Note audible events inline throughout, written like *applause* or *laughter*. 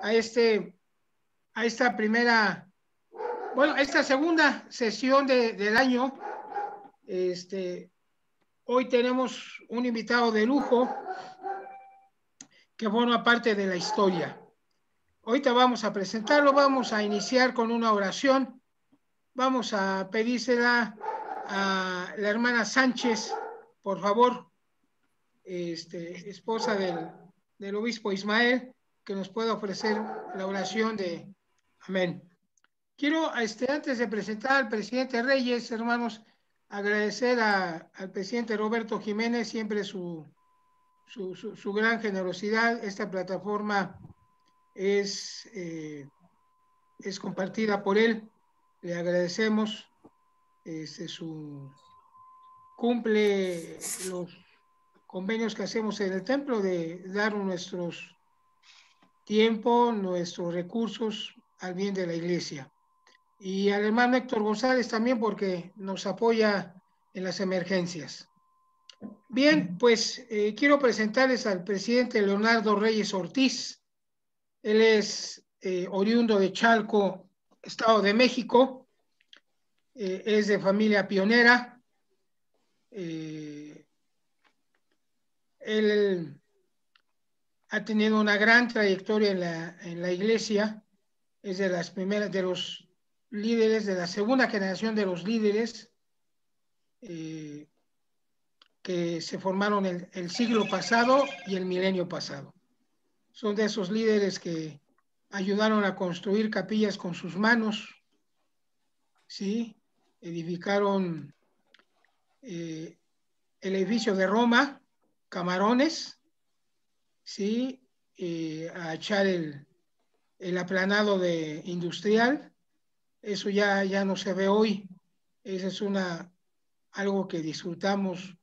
a, este, a esta primera, bueno, esta segunda sesión del año. Este, hoy tenemos un invitado de lujo que forma parte de la historia. Ahorita vamos a presentarlo, vamos a iniciar con una oración. Vamos a pedírsela a la hermana Sánchez, por favor, este, esposa del, del obispo Ismael, que nos pueda ofrecer la oración de amén. Quiero, este, antes de presentar al presidente Reyes, hermanos, agradecer a, al presidente Roberto Jiménez siempre su, su, su, gran generosidad. Esta plataforma es, eh, es compartida por él. Le agradecemos. Este, su cumple los convenios que hacemos en el templo de dar nuestros tiempo, nuestros recursos al bien de la iglesia. Y al hermano Héctor González también porque nos apoya en las emergencias. Bien, pues eh, quiero presentarles al presidente Leonardo Reyes Ortiz. Él es eh, oriundo de Chalco, Estado de México. Eh, es de familia pionera. él ha tenido una gran trayectoria en la, iglesia, es de las primeras, de los líderes, de la segunda generación de los líderes eh, que se formaron el, siglo pasado y el milenio pasado. Son de esos líderes que ayudaron a construir capillas con sus manos, ¿sí? edificaron eh, el edificio de Roma, Camarones, ¿sí? a echar el, aplanado de industrial. Eso ya, ya no se ve hoy. Eso es una, algo que disfrutamos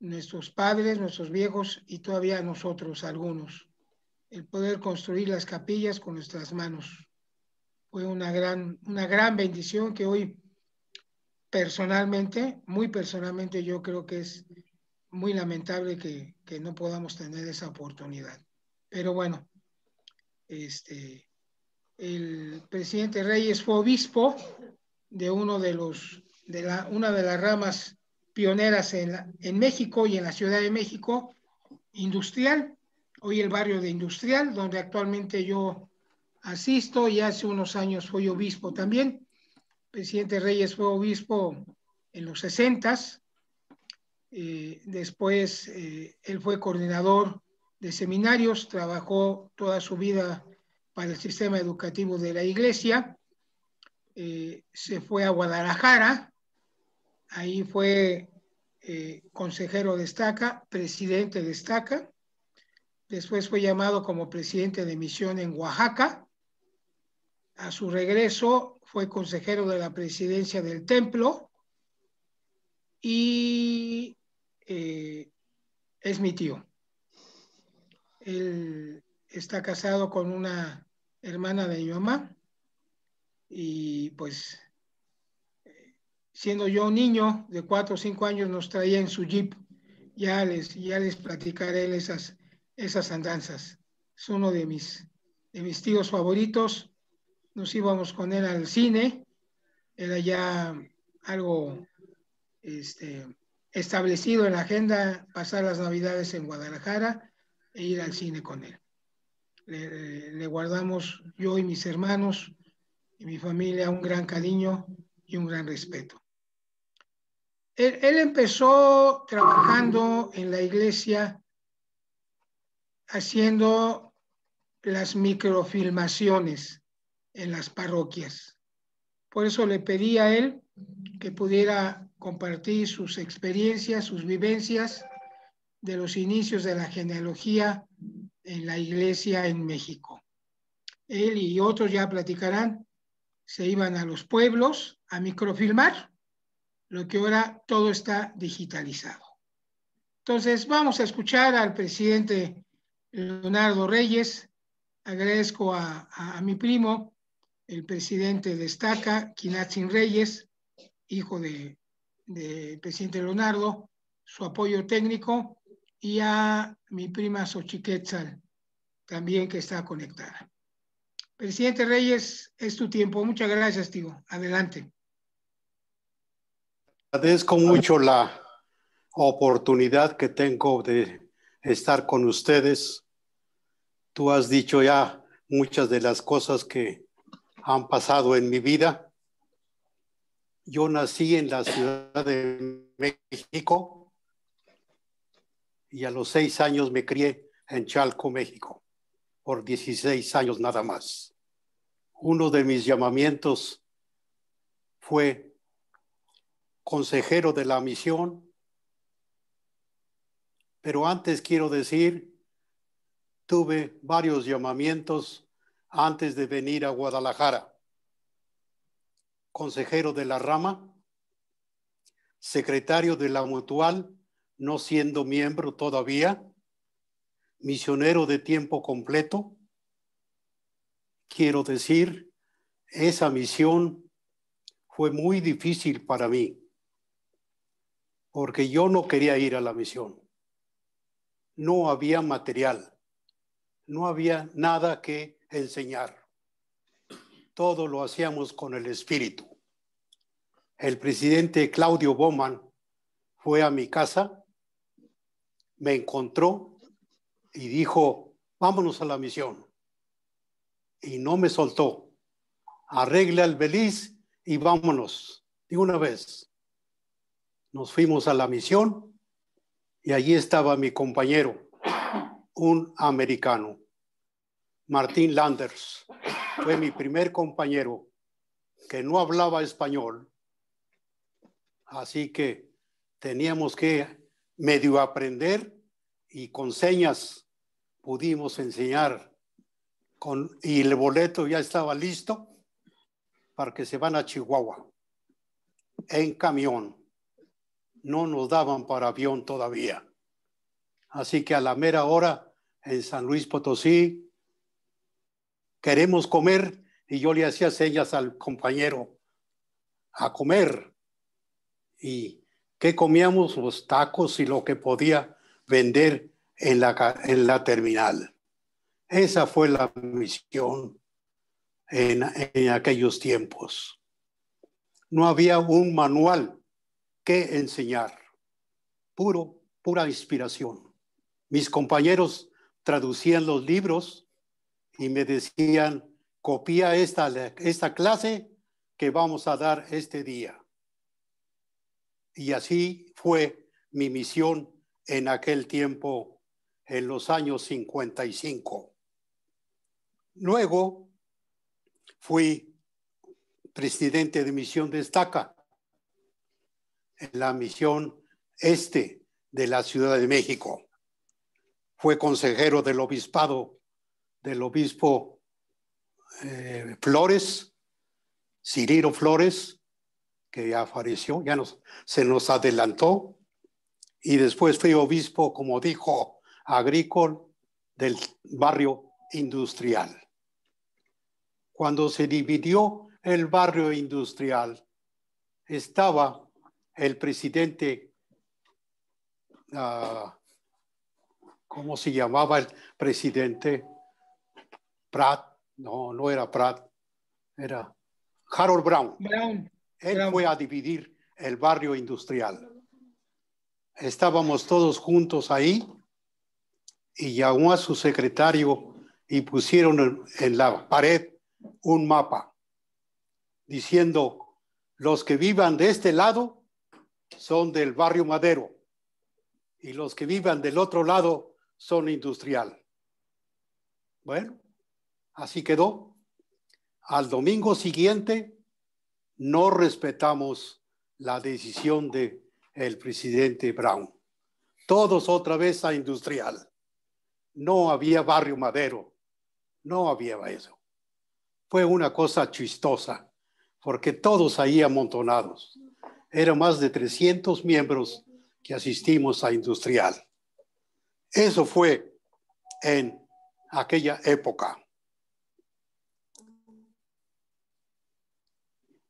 nuestros padres, nuestros viejos y todavía nosotros algunos. El poder construir las capillas con nuestras manos. Fue una gran, una gran bendición que hoy personalmente, muy personalmente yo creo que es muy lamentable que, que no podamos tener esa oportunidad. Pero bueno, este, el presidente Reyes fue obispo de uno de los de una de las ramas pioneras en, México y en la Ciudad de México, Industrial, hoy el barrio de Industrial, donde actualmente yo asisto y hace unos años fui obispo también. Presidente Reyes fue obispo en los sesentas, eh, después eh, él fue coordinador de seminarios, trabajó toda su vida para el sistema educativo de la iglesia, eh, se fue a Guadalajara, ahí fue consejero de estaca, presidente de estaca, después fue llamado como presidente de misión en Oaxaca, a su regreso fue consejero de la presidencia del templo, y eh, es mi tío. Él está casado con una hermana de mi mamá y pues siendo yo un niño de cuatro o cinco años nos traía en su jeep. Ya les, ya les platicaré esas, esas andanzas. Es uno de mis, de mis tíos favoritos. Nos íbamos con él al cine. Era ya algo este, establecido en la agenda pasar las navidades en Guadalajara e ir al cine con él. Le, guardamos yo y mis hermanos y mi familia un gran cariño y un gran respeto. Él, él empezó trabajando en la iglesia haciendo las microfilmaciones en las parroquias. Por eso le pedí a él que pudiera compartir sus experiencias, sus vivencias de los inicios de la genealogía en la iglesia en México. Él y otros ya platicarán, se iban a los pueblos a microfilmar, lo que ahora todo está digitalizado. Entonces, vamos a escuchar al presidente Leonardo Reyes. Agradezco a, mi primo, el presidente destaca, Estaca, Reyes, hijo de de presidente Leonardo, su apoyo técnico y a mi prima Xochiquetzal, también que está conectada. Presidente Reyes, es tu tiempo. Muchas gracias, tío. Adelante. Agradezco mucho la oportunidad que tengo de estar con ustedes. Tú has dicho ya muchas de las cosas que han pasado en mi vida yo nací en la Ciudad de México y a los seis años me crié en Chalco, México, por 16 años nada más. Uno de mis llamamientos fue consejero de la misión, pero antes quiero decir, tuve varios llamamientos antes de venir a Guadalajara consejero de la rama, secretario de la mutual, no siendo miembro todavía, misionero de tiempo completo. Quiero decir, esa misión fue muy difícil para mí, porque yo no quería ir a la misión. No había material, no había nada que enseñar todo lo hacíamos con el espíritu. El presidente Claudio Bowman fue a mi casa, me encontró y dijo, vámonos a la misión. Y no me soltó. Arregla el beliz y vámonos. De una vez. Nos fuimos a la misión y allí estaba mi compañero, un americano, Martín Landers fue mi primer compañero que no hablaba español. Así que teníamos que medio aprender y con señas pudimos enseñar. Con, y el boleto ya estaba listo para que se van a Chihuahua en camión. No nos daban para avión todavía. Así que a la mera hora en San Luis Potosí queremos comer, y yo le hacía señas al compañero, a comer. ¿Y qué comíamos? Los tacos y lo que podía vender en la, terminal. Esa fue la misión en, en aquellos tiempos. No había un manual que enseñar, puro, pura inspiración. Mis compañeros traducían los libros y me decían, copia esta, esta clase que vamos a dar este día. Y así fue mi misión en aquel tiempo, en los años 55. Luego fui presidente de misión de Estaca, en la misión este de la Ciudad de México. Fue consejero del obispado del obispo eh, Flores, Cirilo Flores, que ya apareció, ya nos, se nos adelantó, y después fui obispo, como dijo, agrícola del barrio industrial. Cuando se dividió el barrio industrial, estaba el presidente, ah, ¿cómo se llamaba el presidente? Pratt, no, no era Pratt, era Harold Brown. Brown. Él fue a dividir el barrio industrial. Estábamos todos juntos ahí y llamó a su secretario y pusieron en la pared un mapa diciendo, los que vivan de este lado son del barrio Madero y los que vivan del otro lado son industrial. Bueno, Así quedó. Al domingo siguiente no respetamos la decisión de el presidente Brown. Todos otra vez a industrial. No había barrio madero. No había eso. Fue una cosa chistosa, porque todos ahí amontonados. Eran más de 300 miembros que asistimos a industrial. Eso fue en aquella época.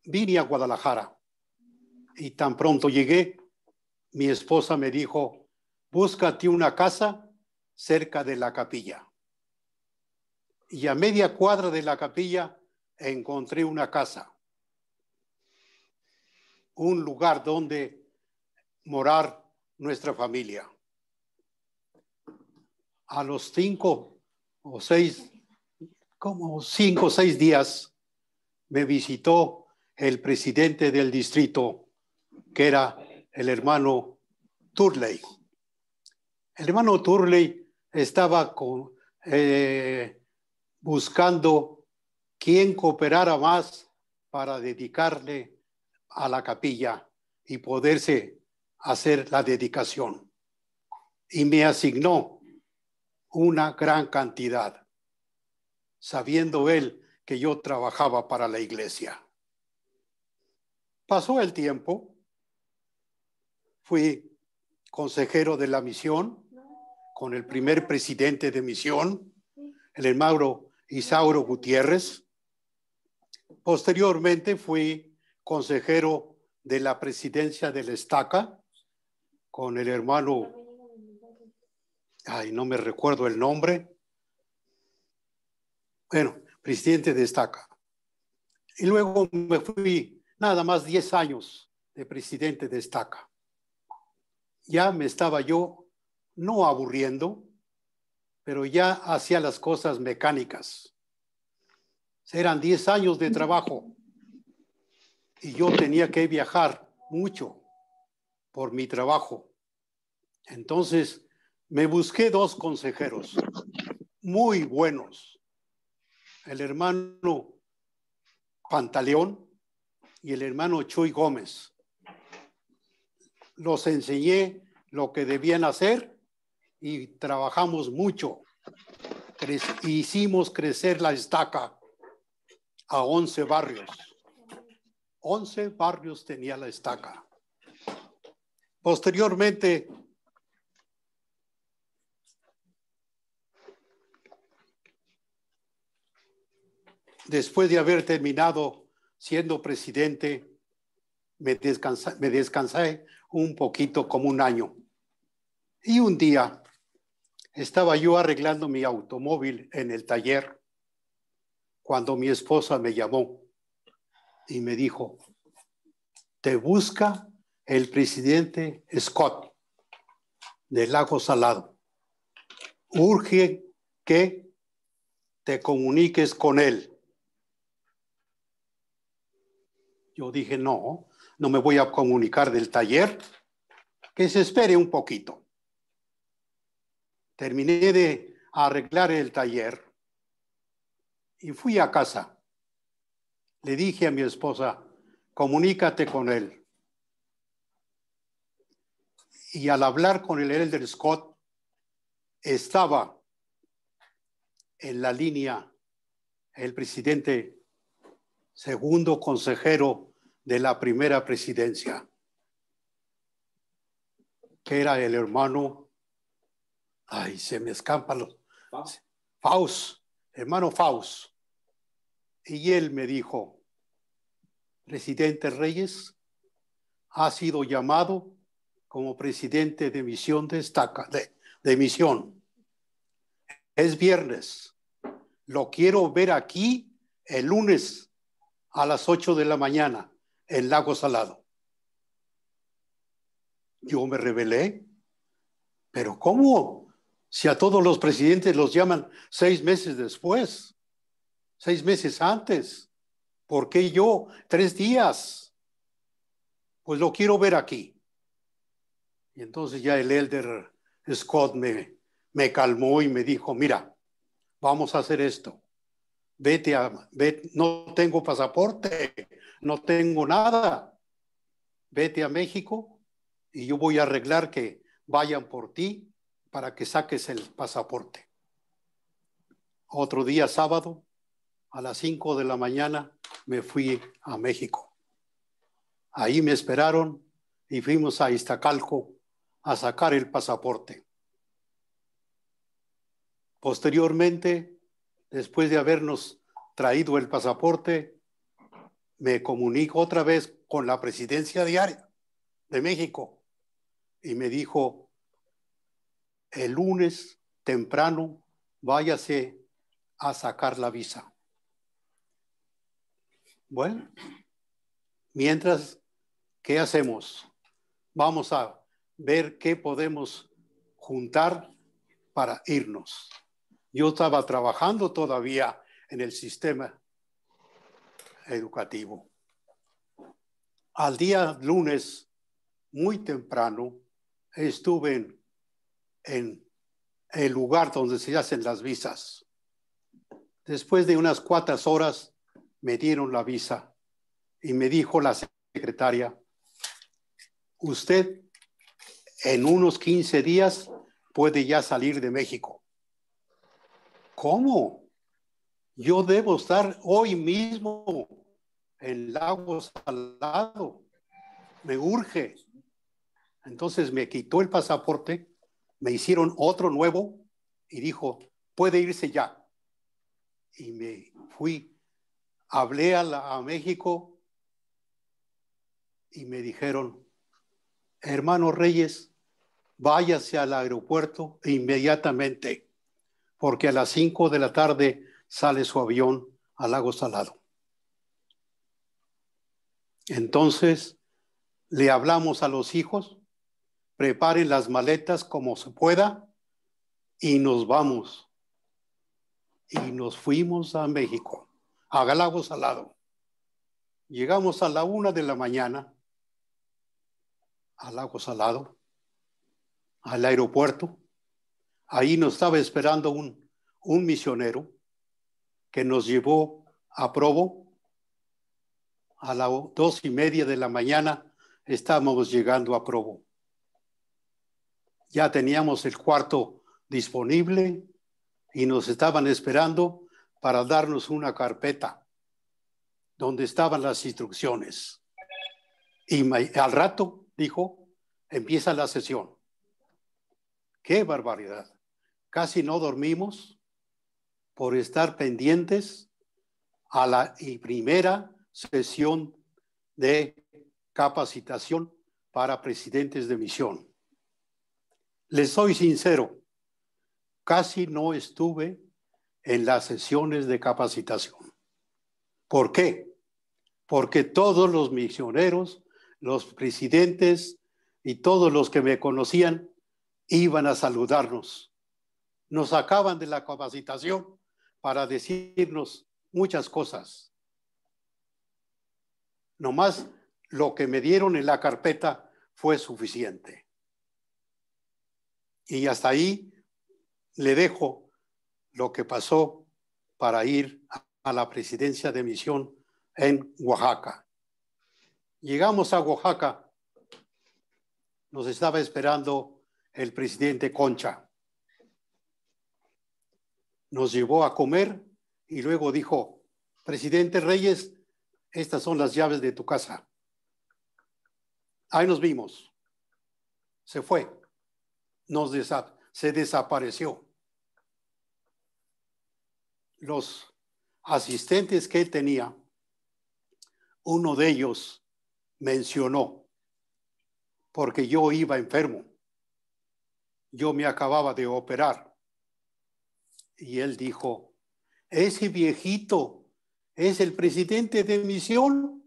vine a Guadalajara y tan pronto llegué, mi esposa me dijo, búscate una casa cerca de la capilla. Y a media cuadra de la capilla encontré una casa, un lugar donde morar nuestra familia. A los cinco o seis, como cinco o seis días, me visitó el presidente del distrito, que era el hermano Turley. El hermano Turley estaba eh, buscando quién cooperara más para dedicarle a la capilla y poderse hacer la dedicación. Y me asignó una gran cantidad, sabiendo él que yo trabajaba para la iglesia. Pasó el tiempo, fui consejero de la misión con el primer presidente de misión, el hermano Isauro Gutiérrez. Posteriormente fui consejero de la presidencia de la Estaca con el hermano, ay, no me recuerdo el nombre, bueno, presidente de Estaca. Y luego me fui nada más 10 años de presidente de Estaca. Ya me estaba yo no aburriendo, pero ya hacía las cosas mecánicas. Eran 10 años de trabajo y yo tenía que viajar mucho por mi trabajo. Entonces me busqué dos consejeros muy buenos. El hermano Pantaleón, y el hermano Chuy Gómez. Los enseñé lo que debían hacer y trabajamos mucho. hicimos crecer la estaca a 11 barrios. 11 barrios tenía la estaca. Posteriormente, después de haber terminado siendo presidente, me, descansé un poquito como un año. Y un día estaba yo arreglando mi automóvil en el taller cuando mi esposa me llamó y me dijo, te busca el presidente Scott del Lago Salado. Urge que te comuniques con él. Yo dije, no, no me voy a comunicar del taller, que se espere un poquito. Terminé de arreglar el taller y fui a casa. Le dije a mi esposa, comunícate con él. Y al hablar con el Elder Scott, estaba en la línea el presidente segundo consejero de la primera presidencia, que era el hermano, ay, se me escampa los, Faust. hermano Faust. Y él me dijo, presidente Reyes, ha sido llamado como presidente de misión de, estaca, de, de misión. Es viernes. Lo quiero ver aquí el lunes a las 8 de la mañana el lago salado. Yo me rebelé, pero ¿cómo? Si a todos los presidentes los llaman seis meses después, seis meses antes, ¿por qué yo tres días? Pues lo quiero ver aquí. Y entonces ya el elder Scott me, me calmó y me dijo, mira, vamos a hacer esto. Vete a, no tengo pasaporte, no tengo nada, vete a México y yo voy a arreglar que vayan por ti para que saques el pasaporte. Otro día sábado, a las 5 de la mañana, me fui a México. Ahí me esperaron y fuimos a Iztacalco a sacar el pasaporte. Posteriormente, después de habernos traído el pasaporte, me comunico otra vez con la presidencia diaria de México y me dijo, el lunes temprano váyase a sacar la visa. Bueno, mientras, ¿qué hacemos? Vamos a ver qué podemos juntar para irnos. Yo estaba trabajando todavía en el sistema educativo. Al día lunes, muy temprano, estuve en, el lugar donde se hacen las visas. Después de unas cuantas horas, me dieron la visa y me dijo la secretaria, usted en unos 15 días puede ya salir de México. ¿Cómo? Yo debo estar hoy mismo en al lado Me urge. Entonces me quitó el pasaporte, me hicieron otro nuevo y dijo, puede irse ya. Y me fui, hablé a, la, México y me dijeron, hermano Reyes, váyase al aeropuerto inmediatamente, porque a las 5 de la tarde sale su avión al lago salado. Entonces, le hablamos a los hijos, preparen las maletas como se pueda y nos vamos. Y nos fuimos a México, a Lago Salado. Llegamos a la una de la mañana al Lago Salado, al aeropuerto. Ahí nos estaba esperando un misionero que nos llevó a Probo A las dos y media de la mañana estábamos llegando a Probo Ya teníamos el cuarto disponible y nos estaban esperando para darnos una carpeta donde estaban las instrucciones. Y al rato, dijo, empieza la sesión. ¡Qué barbaridad! Casi no dormimos por estar pendientes a la primera sesión de capacitación para presidentes de misión. Les soy sincero, casi no estuve en las sesiones de capacitación. ¿Por qué? Porque todos los misioneros, los presidentes y todos los que me conocían iban a saludarnos. Nos sacaban de la capacitación para decirnos muchas cosas. Nomás lo que me dieron en la carpeta fue suficiente. Y hasta ahí le dejo lo que pasó para ir a la presidencia de misión en Oaxaca. Llegamos a Oaxaca, nos estaba esperando el presidente Concha nos llevó a comer y luego dijo, presidente Reyes, estas son las llaves de tu casa. Ahí nos vimos. Se fue. Nos se desapareció. Los asistentes que tenía, uno de ellos mencionó, porque yo iba enfermo. Yo me acababa de operar y él dijo, ese viejito es el presidente de misión.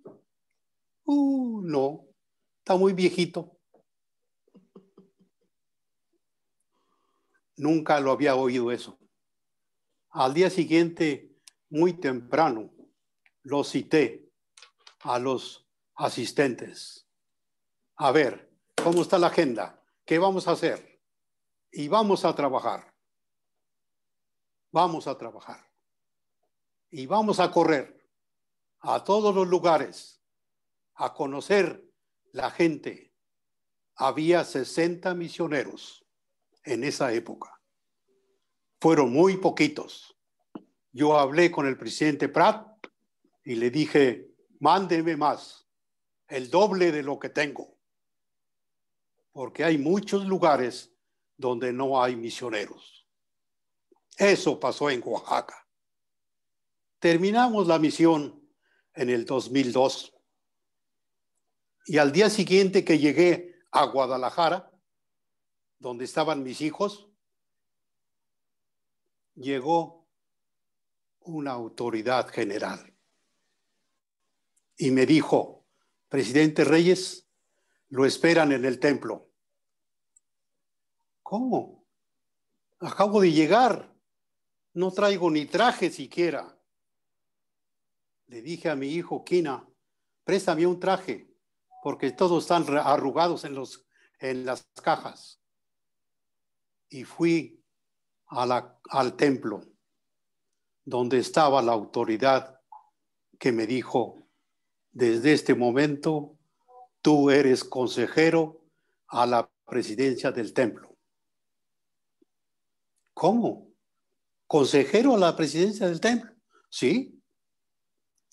Uh, no, está muy viejito. Nunca lo había oído eso. Al día siguiente, muy temprano, lo cité a los asistentes. A ver, ¿cómo está la agenda? ¿Qué vamos a hacer? Y vamos a trabajar vamos a trabajar y vamos a correr a todos los lugares a conocer la gente. Había 60 misioneros en esa época. Fueron muy poquitos. Yo hablé con el presidente Pratt y le dije, mándeme más, el doble de lo que tengo, porque hay muchos lugares donde no hay misioneros. Eso pasó en Oaxaca. Terminamos la misión en el 2002. Y al día siguiente que llegué a Guadalajara, donde estaban mis hijos, llegó una autoridad general y me dijo, presidente Reyes, lo esperan en el templo. ¿Cómo? Acabo de llegar. No traigo ni traje siquiera. Le dije a mi hijo, Kina préstame un traje, porque todos están arrugados en, los, en las cajas. Y fui a la, al templo, donde estaba la autoridad que me dijo, desde este momento tú eres consejero a la presidencia del templo. ¿Cómo? consejero a la presidencia del templo. Sí,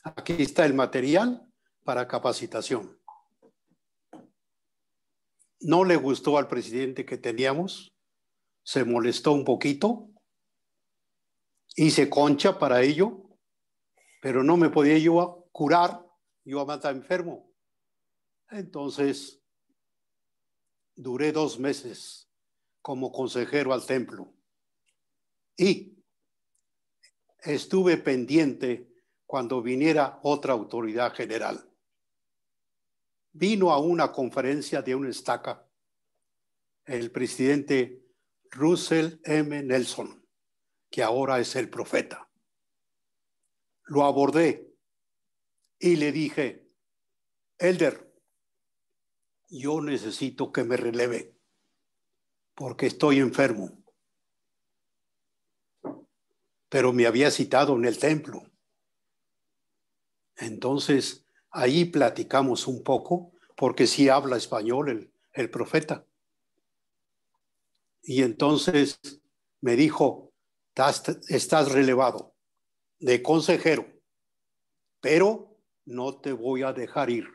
aquí está el material para capacitación. No le gustó al presidente que teníamos, se molestó un poquito, hice concha para ello, pero no me podía yo curar, yo a matar enfermo. Entonces, duré dos meses como consejero al templo. Y estuve pendiente cuando viniera otra autoridad general. Vino a una conferencia de un estaca el presidente Russell M. Nelson, que ahora es el profeta. Lo abordé y le dije, Elder, yo necesito que me releve porque estoy enfermo pero me había citado en el templo. Entonces, ahí platicamos un poco, porque sí habla español el, el profeta. Y entonces me dijo, estás relevado de consejero, pero no te voy a dejar ir.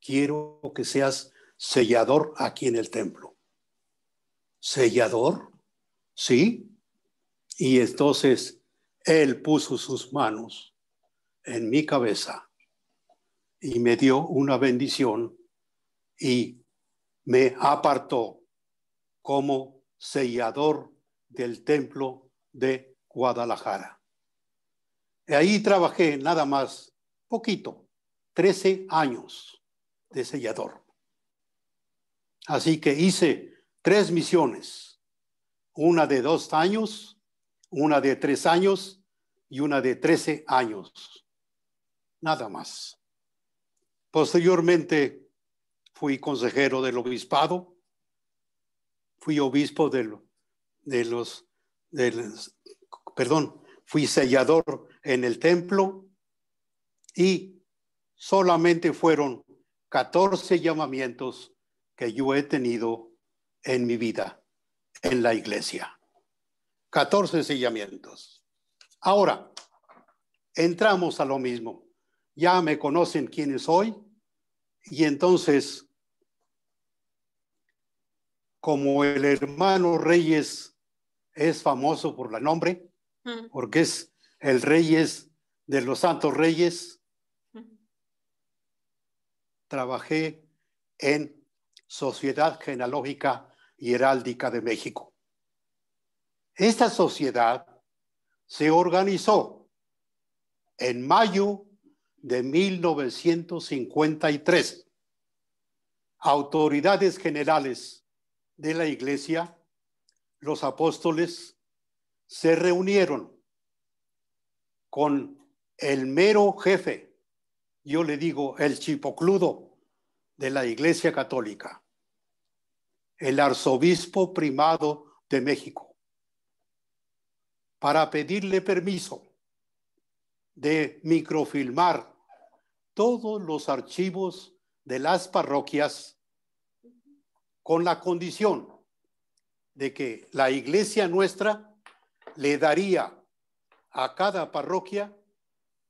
Quiero que seas sellador aquí en el templo. ¿Sellador? Sí, y entonces él puso sus manos en mi cabeza y me dio una bendición y me apartó como sellador del templo de Guadalajara. Y ahí trabajé nada más, poquito, 13 años de sellador. Así que hice tres misiones, una de dos años una de tres años y una de trece años. Nada más. Posteriormente fui consejero del obispado, fui obispo de los, perdón, fui sellador en el templo y solamente fueron 14 llamamientos que yo he tenido en mi vida en la iglesia. 14 sellamientos. Ahora, entramos a lo mismo. Ya me conocen quién soy y entonces, como el hermano Reyes es famoso por la nombre, mm. porque es el Reyes de los Santos Reyes, mm. trabajé en Sociedad Genealógica y Heráldica de México. Esta sociedad se organizó en mayo de 1953. Autoridades generales de la Iglesia, los apóstoles, se reunieron con el mero jefe, yo le digo el chipocludo de la Iglesia Católica, el arzobispo primado de México para pedirle permiso de microfilmar todos los archivos de las parroquias con la condición de que la iglesia nuestra le daría a cada parroquia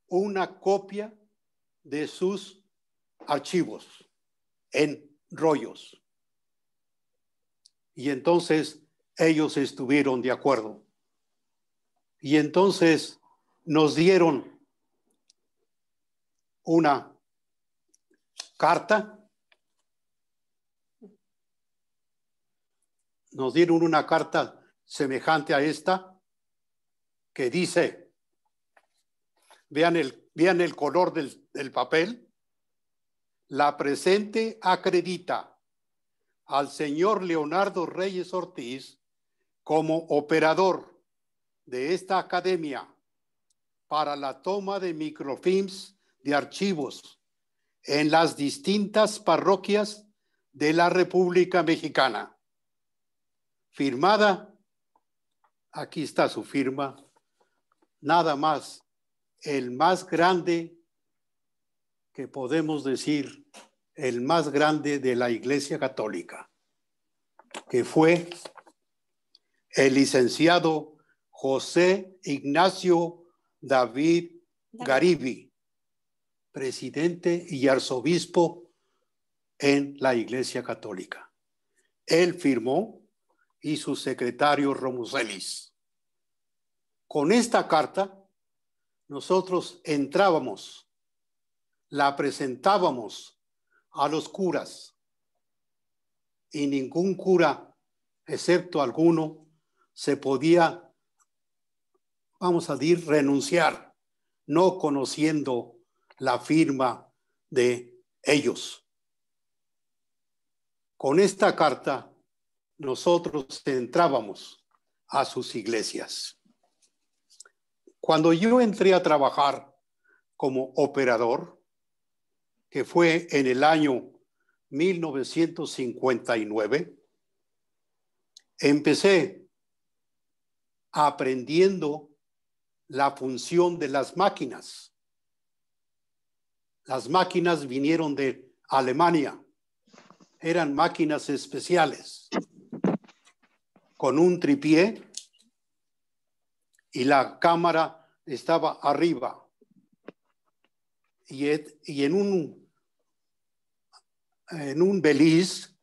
una copia de sus archivos en rollos. Y entonces ellos estuvieron de acuerdo. Y entonces nos dieron una carta, nos dieron una carta semejante a esta que dice, vean el, vean el color del, del papel, la presente acredita al señor Leonardo Reyes Ortiz como operador de esta academia para la toma de microfilms de archivos en las distintas parroquias de la República Mexicana. Firmada, aquí está su firma, nada más, el más grande que podemos decir, el más grande de la Iglesia Católica, que fue el licenciado José Ignacio David Garibi, presidente y arzobispo en la Iglesia Católica. Él firmó y su secretario Romuselis. Con esta carta, nosotros entrábamos, la presentábamos a los curas y ningún cura, excepto alguno, se podía vamos a decir, renunciar, no conociendo la firma de ellos. Con esta carta, nosotros entrábamos a sus iglesias. Cuando yo entré a trabajar como operador, que fue en el año 1959, empecé aprendiendo la función de las máquinas. Las máquinas vinieron de Alemania. Eran máquinas especiales con un tripié y la cámara estaba arriba. Y, en un en un beliz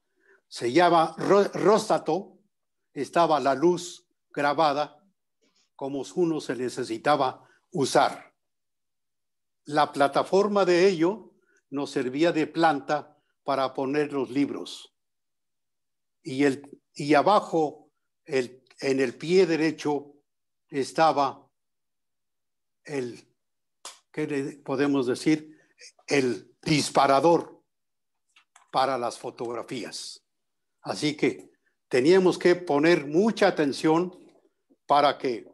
se llama Rostato, estaba la luz grabada como uno se necesitaba usar. La plataforma de ello nos servía de planta para poner los libros. Y, el, y abajo, el, en el pie derecho, estaba el, ¿qué podemos decir? El disparador para las fotografías. Así que teníamos que poner mucha atención para que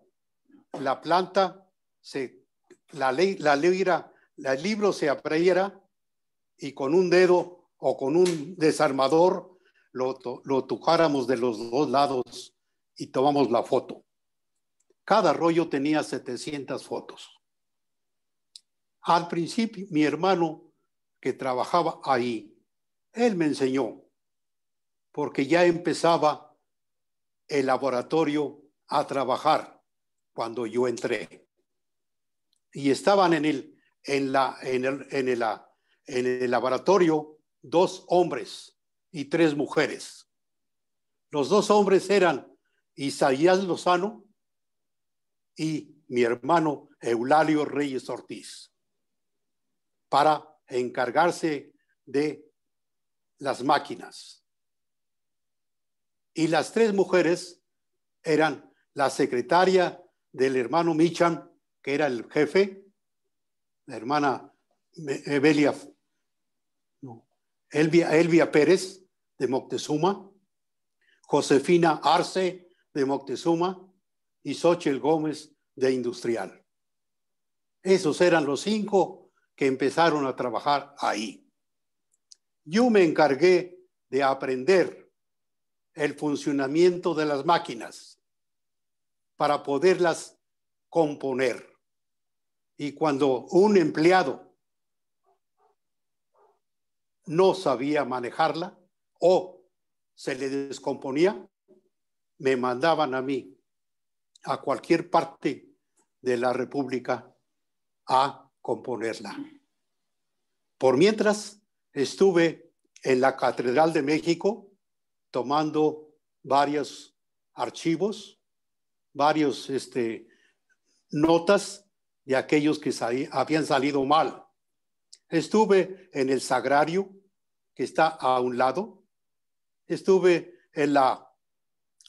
la planta, se, la, ley, la lira, el libro se apriera y con un dedo o con un desarmador lo, lo tocáramos de los dos lados y tomamos la foto. Cada rollo tenía 700 fotos. Al principio, mi hermano que trabajaba ahí, él me enseñó, porque ya empezaba el laboratorio a trabajar cuando yo entré. Y estaban en el, en la, en el, en el, laboratorio dos hombres y tres mujeres. Los dos hombres eran Isaías Lozano y mi hermano Eulalio Reyes Ortiz para encargarse de las máquinas. Y las tres mujeres eran la secretaria del hermano Michan, que era el jefe, la hermana Evelia, Elvia, Pérez de Moctezuma, Josefina Arce de Moctezuma y Sochel Gómez de Industrial. Esos eran los cinco que empezaron a trabajar ahí. Yo me encargué de aprender el funcionamiento de las máquinas para poderlas componer. Y cuando un empleado no sabía manejarla o se le descomponía, me mandaban a mí, a cualquier parte de la República, a componerla. Por mientras, estuve en la Catedral de México tomando varios archivos varios este, notas de aquellos que habían salido mal. Estuve en el sagrario, que está a un lado. Estuve en la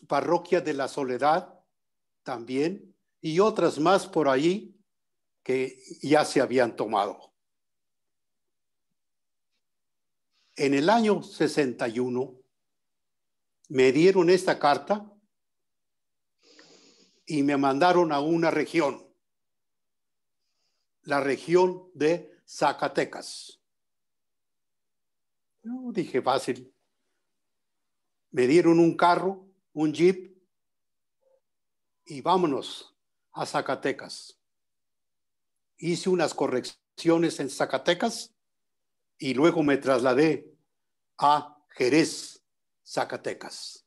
parroquia de la soledad también y otras más por allí que ya se habían tomado. En el año 61 me dieron esta carta y me mandaron a una región, la región de Zacatecas. dije, fácil. Me dieron un carro, un jeep, y vámonos a Zacatecas. Hice unas correcciones en Zacatecas y luego me trasladé a Jerez, Zacatecas.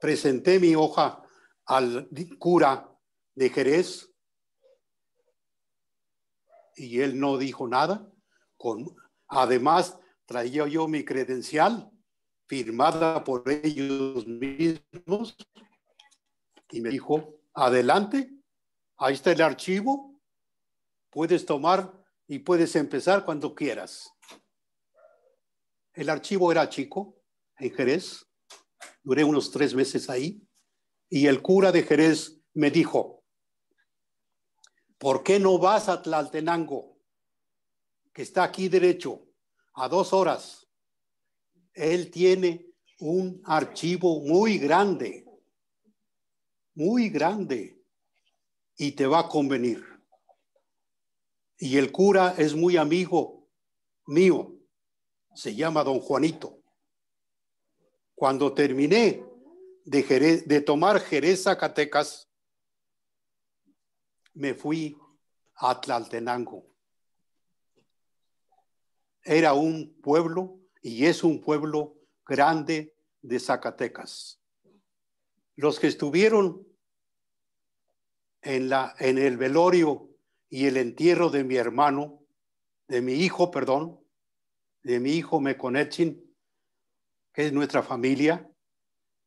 Presenté mi hoja al cura de Jerez y él no dijo nada. Con, además, traía yo mi credencial firmada por ellos mismos y me dijo, adelante, ahí está el archivo, puedes tomar y puedes empezar cuando quieras. El archivo era chico en Jerez, duré unos tres meses ahí y el cura de Jerez me dijo, ¿por qué no vas a Tlaltenango, que está aquí derecho, a dos horas? Él tiene un archivo muy grande, muy grande, y te va a convenir. Y el cura es muy amigo mío, se llama don Juanito. Cuando terminé de, de tomar Jerez, Zacatecas, me fui a Tlaltenango. Era un pueblo y es un pueblo grande de Zacatecas. Los que estuvieron en, la, en el velorio y el entierro de mi hermano, de mi hijo, perdón, de mi hijo Mekonechin, que es nuestra familia,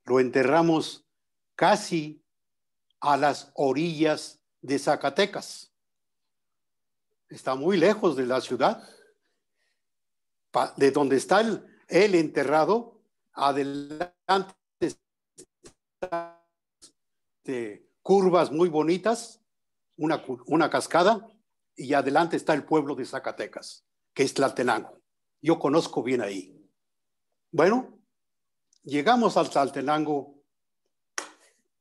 lo enterramos casi a las orillas de Zacatecas. Está muy lejos de la ciudad. de donde está el, enterrado, adelante de curvas muy bonitas, una, una, cascada, y adelante está el pueblo de Zacatecas, que es Tlatenango. Yo conozco bien ahí. Bueno, llegamos al saltelango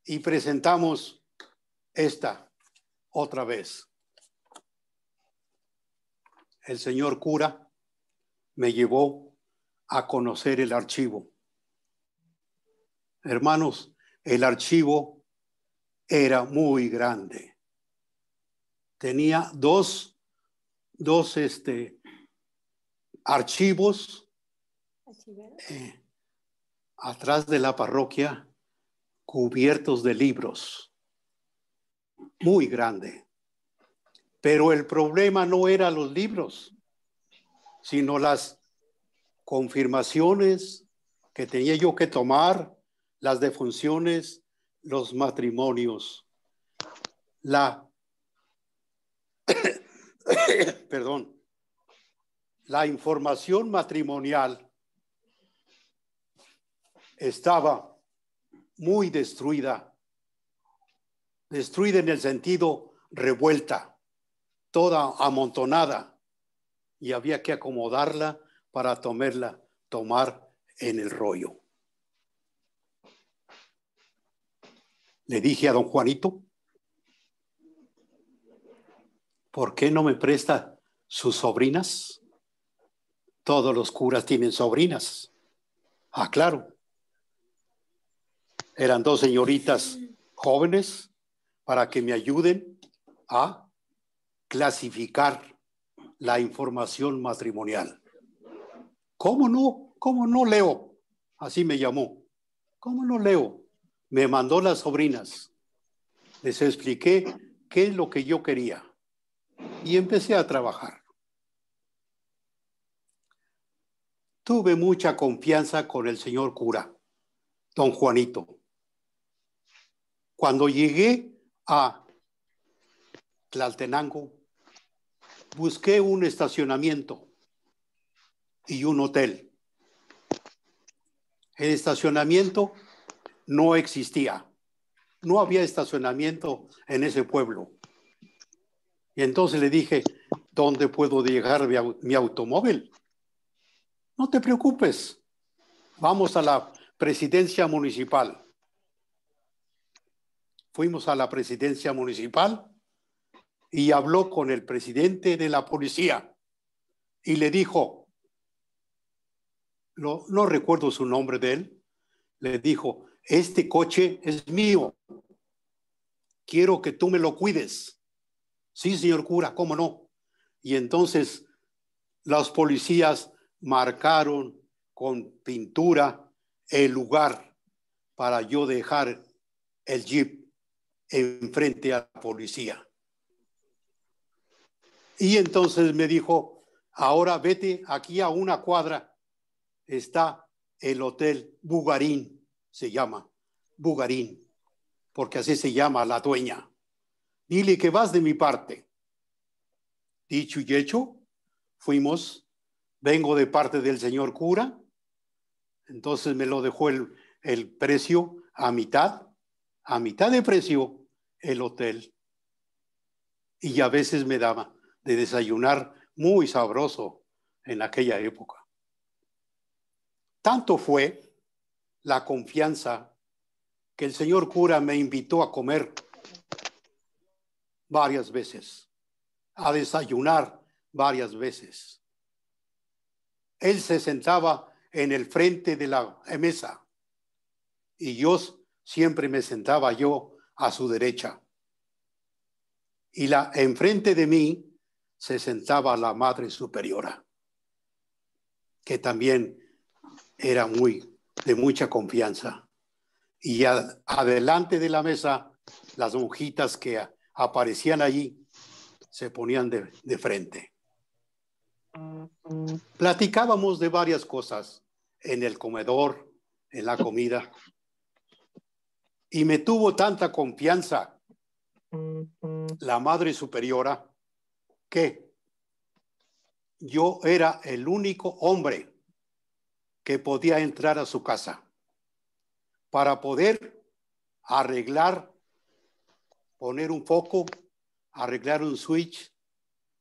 y presentamos esta otra vez. El señor cura me llevó a conocer el archivo. Hermanos, el archivo era muy grande. Tenía dos, dos este, archivos atrás de la parroquia, cubiertos de libros. Muy grande. Pero el problema no era los libros, sino las confirmaciones que tenía yo que tomar, las defunciones, los matrimonios, la, *coughs* perdón, la información matrimonial estaba muy destruida, destruida en el sentido revuelta, toda amontonada, y había que acomodarla para tomarla, tomar en el rollo. Le dije a don Juanito, ¿por qué no me presta sus sobrinas? Todos los curas tienen sobrinas. Ah, claro. Eran dos señoritas jóvenes para que me ayuden a clasificar la información matrimonial. ¿Cómo no? ¿Cómo no leo? Así me llamó. ¿Cómo no leo? Me mandó las sobrinas. Les expliqué qué es lo que yo quería y empecé a trabajar. Tuve mucha confianza con el señor cura, don Juanito. Cuando llegué a Tlaltenango, busqué un estacionamiento y un hotel. El estacionamiento no existía. No había estacionamiento en ese pueblo. Y entonces le dije, ¿dónde puedo llegar mi automóvil? No te preocupes. Vamos a la presidencia municipal fuimos a la presidencia municipal y habló con el presidente de la policía y le dijo, no recuerdo su nombre de él, le dijo, este coche es mío, quiero que tú me lo cuides. Sí, señor cura, ¿cómo no? Y entonces las policías marcaron con pintura el lugar para yo dejar el jeep enfrente a la policía. Y entonces me dijo, ahora vete aquí a una cuadra, está el hotel Bugarín, se llama Bugarín, porque así se llama la dueña. Dile que vas de mi parte. Dicho y hecho, fuimos, vengo de parte del señor cura, entonces me lo dejó el, el precio a mitad, a mitad de precio, el hotel. Y a veces me daba de desayunar muy sabroso en aquella época. Tanto fue la confianza que el señor cura me invitó a comer varias veces, a desayunar varias veces. Él se sentaba en el frente de la mesa y yo siempre me sentaba yo a su derecha. Y la enfrente de mí se sentaba la Madre Superiora, que también era muy de mucha confianza. Y adelante de la mesa, las monjitas que aparecían allí se ponían de frente. Platicábamos de varias cosas en el comedor, en la comida, y me tuvo tanta confianza la Madre Superiora que yo era el único hombre que podía entrar a su casa para poder arreglar, poner un foco, arreglar un switch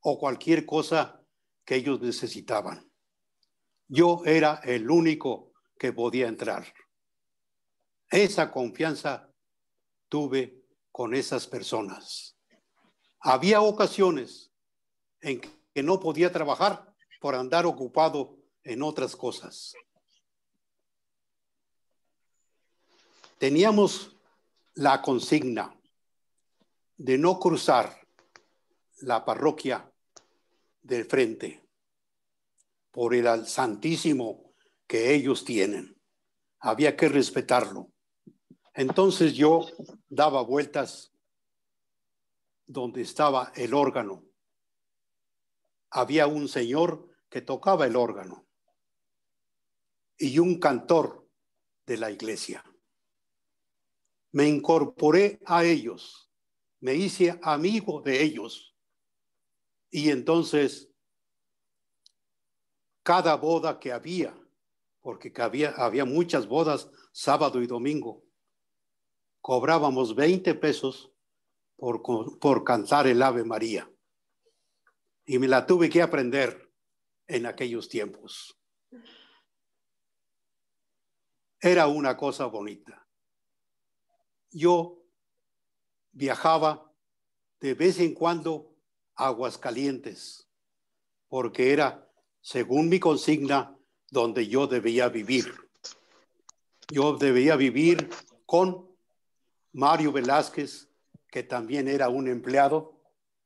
o cualquier cosa que ellos necesitaban. Yo era el único que podía entrar. Esa confianza tuve con esas personas. Había ocasiones en que no podía trabajar por andar ocupado en otras cosas. Teníamos la consigna de no cruzar la parroquia del frente por el Santísimo que ellos tienen. Había que respetarlo. Entonces yo daba vueltas donde estaba el órgano. Había un señor que tocaba el órgano y un cantor de la iglesia. Me incorporé a ellos, me hice amigo de ellos y entonces cada boda que había, porque había, había muchas bodas sábado y domingo, cobrábamos 20 pesos por, por cantar el Ave María. Y me la tuve que aprender en aquellos tiempos. Era una cosa bonita. Yo viajaba de vez en cuando a Aguascalientes, porque era, según mi consigna, donde yo debía vivir. Yo debía vivir con Mario Velázquez, que también era un empleado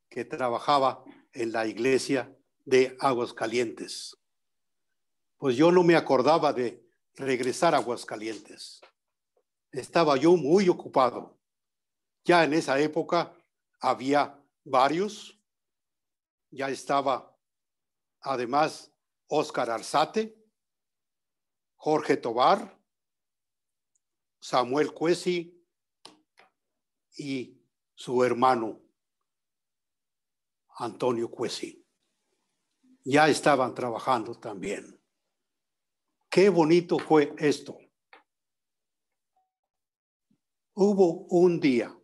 que trabajaba en la iglesia de Aguascalientes. Pues yo no me acordaba de regresar a Aguascalientes. Estaba yo muy ocupado. Ya en esa época había varios. Ya estaba, además, Óscar Arzate, Jorge Tobar, Samuel Cuesi, y su hermano Antonio Cuesi. Ya estaban trabajando también. Qué bonito fue esto. Hubo un día,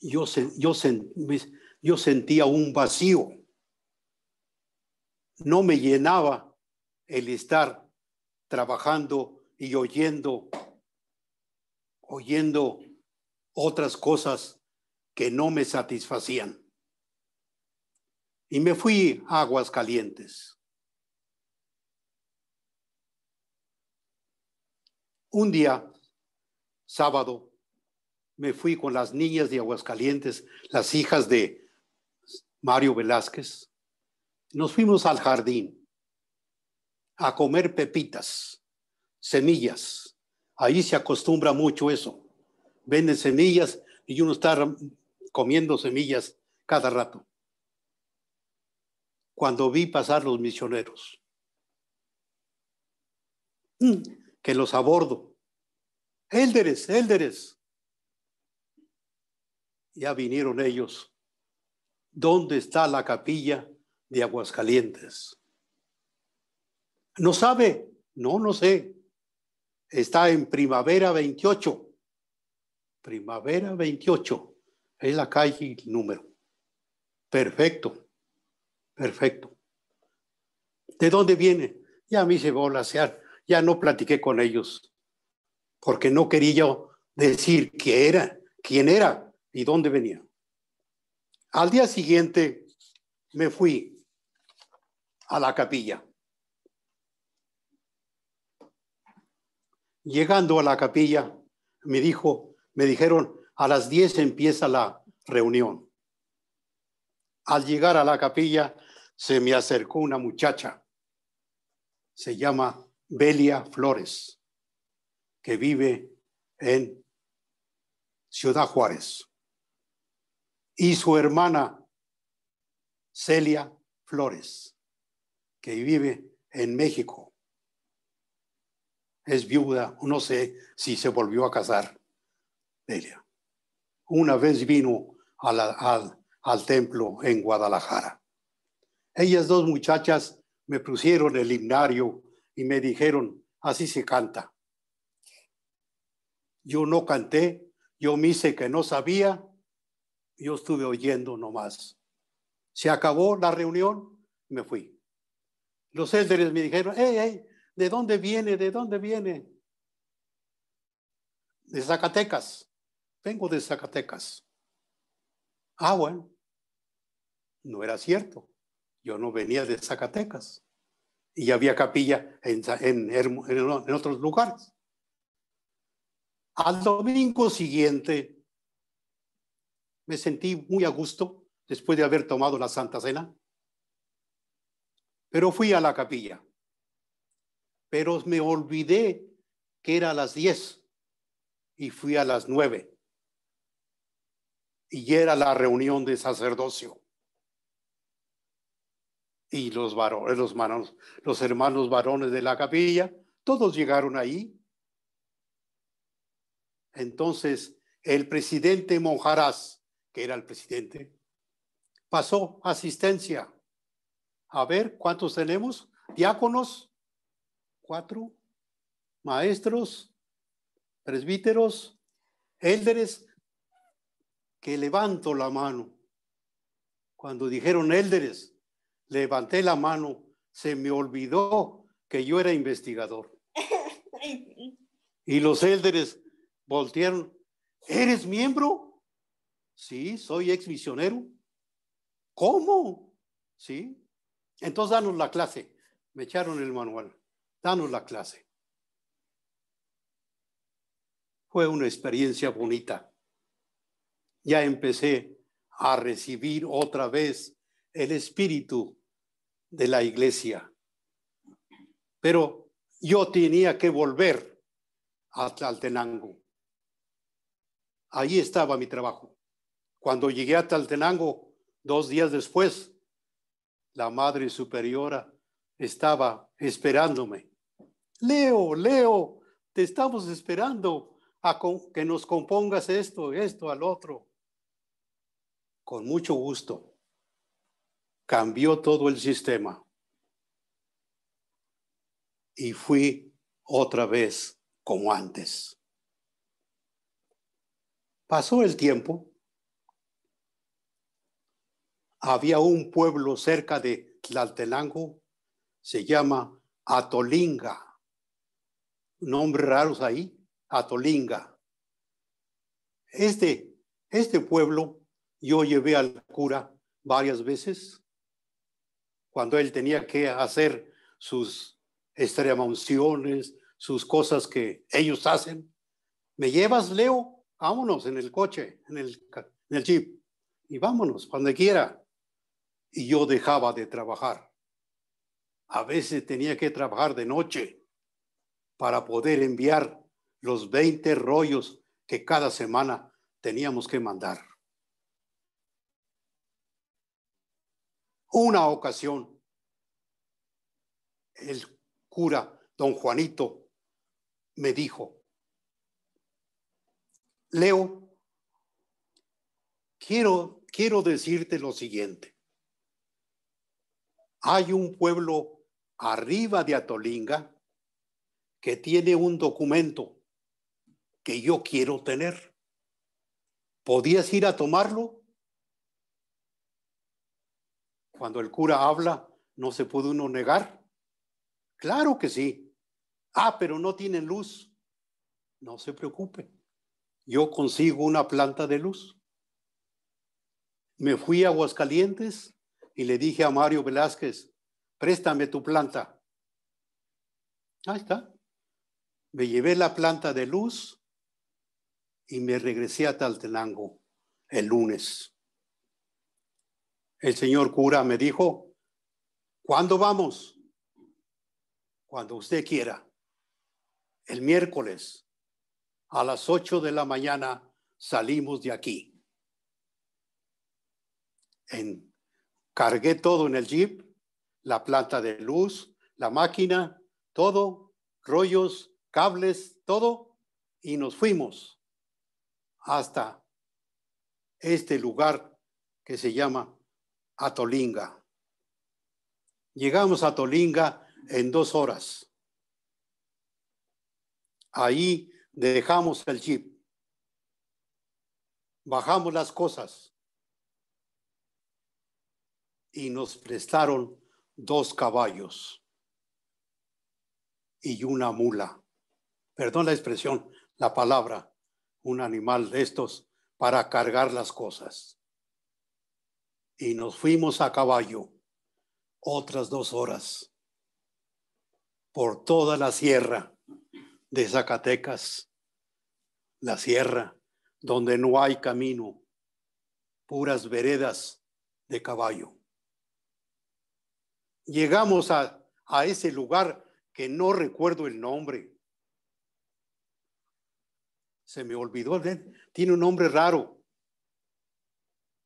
yo, yo, yo sentía un vacío. No me llenaba el estar trabajando y oyendo oyendo otras cosas que no me satisfacían. Y me fui a Aguascalientes. Un día, sábado, me fui con las niñas de Aguascalientes, las hijas de Mario Velázquez. Nos fuimos al jardín a comer pepitas, semillas Ahí se acostumbra mucho eso. Venden semillas y uno está comiendo semillas cada rato. Cuando vi pasar los misioneros, mm, que los abordo, élderes, élderes, ya vinieron ellos. ¿Dónde está la capilla de Aguascalientes? No sabe, no, no sé está en Primavera 28. Primavera 28 es la calle número. Perfecto, perfecto. ¿De dónde viene? Ya me llegó la ya, ya no platiqué con ellos, porque no quería yo decir era, quién era y dónde venía. Al día siguiente me fui a la capilla. Llegando a la capilla, me dijo, me dijeron, a las 10 empieza la reunión. Al llegar a la capilla, se me acercó una muchacha. Se llama Belia Flores, que vive en Ciudad Juárez. Y su hermana, Celia Flores, que vive en México es viuda, no sé si se volvió a casar. Delia. Una vez vino al, templo en Guadalajara. Ellas dos muchachas me pusieron el himnario y me dijeron, así se canta. Yo no canté, yo me hice que no sabía, yo estuve oyendo nomás. Se acabó la reunión, me fui. Los éderes me dijeron, hey, hey, ¿De dónde viene? ¿De dónde viene? De Zacatecas. Vengo de Zacatecas. Ah, bueno. No era cierto. Yo no venía de Zacatecas. Y había capilla en, en otros lugares. Al domingo siguiente me sentí muy a gusto después de haber tomado la Santa Cena, pero fui a la capilla pero me olvidé que era a las 10 y fui a las 9. Y era la reunión de sacerdocio. Y los varones, los hermanos, los hermanos varones de la capilla, todos llegaron ahí. Entonces, el presidente Monjarás, que era el presidente, pasó asistencia. A ver, ¿cuántos tenemos? Diáconos, cuatro maestros, presbíteros, élderes, que levanto la mano. Cuando dijeron élderes, levanté la mano, se me olvidó que yo era investigador. y los élderes voltearon, ¿eres miembro? Sí, soy ex misionero. ¿Cómo? Sí. Entonces danos la clase. Me echaron el manual danos la clase. Fue una experiencia bonita. Ya empecé a recibir otra vez el espíritu de la iglesia. Pero yo tenía que volver a Tlaltenango. Ahí estaba mi trabajo. Cuando llegué a Tlaltenango, dos días después, la Madre Superiora estaba esperándome Leo, Leo, te estamos esperando a que nos compongas esto, esto, al otro. Con mucho gusto. Cambió todo el sistema. Y fui otra vez como antes. Pasó el tiempo. Había un pueblo cerca de Tlaltenango, se llama Atolinga nombres raros ahí, Atolinga. Este, este pueblo yo llevé al cura varias veces cuando él tenía que hacer sus extremaunciones, sus cosas que ellos hacen. ¿Me llevas, Leo? Vámonos en el coche, en el, en el jeep, y vámonos cuando quiera. Y yo dejaba de trabajar. A veces tenía que trabajar de noche para poder enviar los 20 rollos que cada semana teníamos que mandar. Una ocasión, el cura, don Juanito, me dijo, Leo, quiero, quiero decirte lo siguiente. Hay un pueblo arriba de Atolinga que tiene un documento que yo quiero tener. ¿Podías ir a tomarlo? Cuando el cura habla, ¿no se puede uno negar? Claro que sí. Ah, pero no tienen luz. No se preocupe. Yo consigo una planta de luz. Me fui a Aguascalientes y le dije a Mario Velázquez, préstame tu planta. Ahí está me llevé la planta de luz y me regresé a Taltelango el lunes. El señor cura me dijo, ¿cuándo vamos? Cuando usted quiera. El miércoles a las 8 de la mañana salimos de aquí. En, cargué todo en el jeep, la planta de luz, la máquina, todo, rollos, cables, todo, y nos fuimos hasta este lugar que se llama Atolinga. Llegamos a Atolinga en dos horas. Ahí dejamos el chip Bajamos las cosas. Y nos prestaron dos caballos y una mula perdón la expresión, la palabra, un animal de estos para cargar las cosas. Y nos fuimos a caballo otras dos horas por toda la sierra de Zacatecas, la sierra donde no hay camino, puras veredas de caballo. Llegamos a, a ese lugar que no recuerdo el nombre se me olvidó, tiene un nombre raro.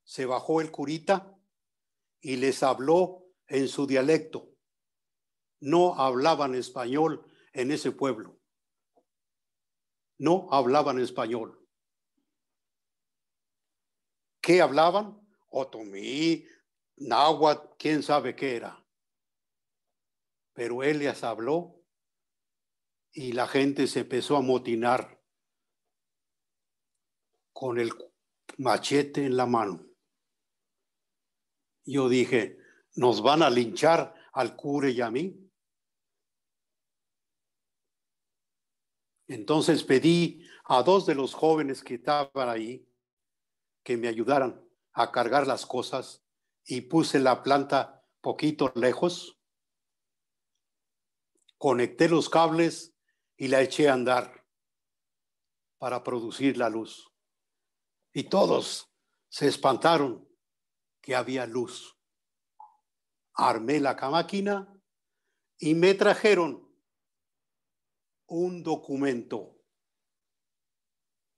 Se bajó el curita y les habló en su dialecto. No hablaban español en ese pueblo. No hablaban español. ¿Qué hablaban? Otomí, náhuatl, quién sabe qué era. Pero él les habló y la gente se empezó a motinar con el machete en la mano. Yo dije, ¿nos van a linchar al cura y a mí? Entonces pedí a dos de los jóvenes que estaban ahí que me ayudaran a cargar las cosas y puse la planta poquito lejos, conecté los cables y la eché a andar para producir la luz y todos se espantaron que había luz. Armé la camaquina y me trajeron un documento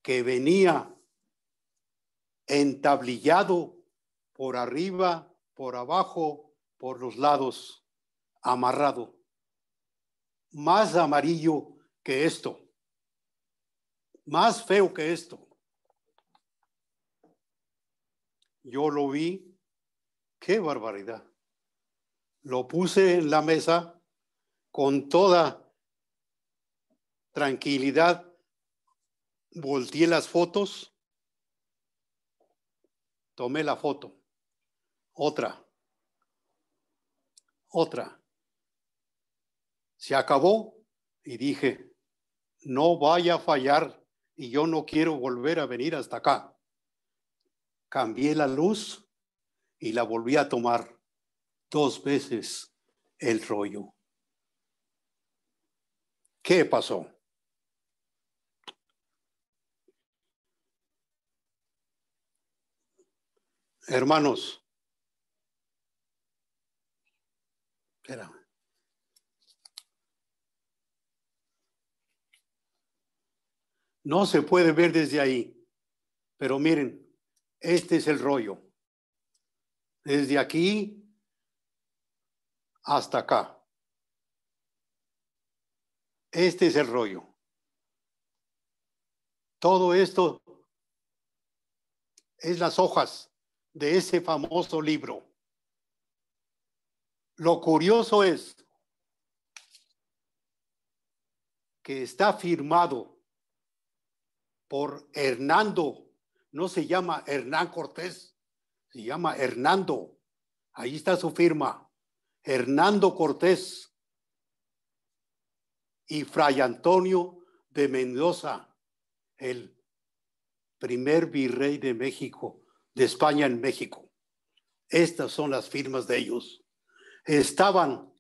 que venía entablillado por arriba, por abajo, por los lados, amarrado, más amarillo que esto, más feo que esto. Yo lo vi. ¡Qué barbaridad! Lo puse en la mesa con toda tranquilidad. Volteé las fotos. Tomé la foto. Otra. Otra. Se acabó y dije, no vaya a fallar y yo no quiero volver a venir hasta acá cambié la luz y la volví a tomar dos veces el rollo. ¿Qué pasó? Hermanos, No se puede ver desde ahí, pero miren, este es el rollo. Desde aquí hasta acá. Este es el rollo. Todo esto es las hojas de ese famoso libro. Lo curioso es que está firmado por Hernando no se llama Hernán Cortés, se llama Hernando. Ahí está su firma. Hernando Cortés y Fray Antonio de Mendoza, el primer virrey de México, de España en México. Estas son las firmas de ellos. Estaban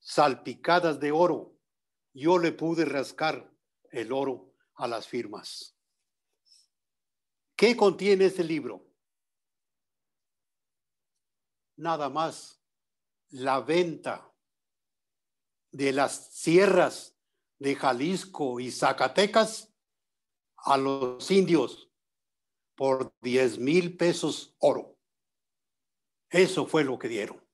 salpicadas de oro. Yo le pude rascar el oro a las firmas. ¿Qué contiene este libro? Nada más la venta de las sierras de Jalisco y Zacatecas a los indios por 10 mil pesos oro. Eso fue lo que dieron.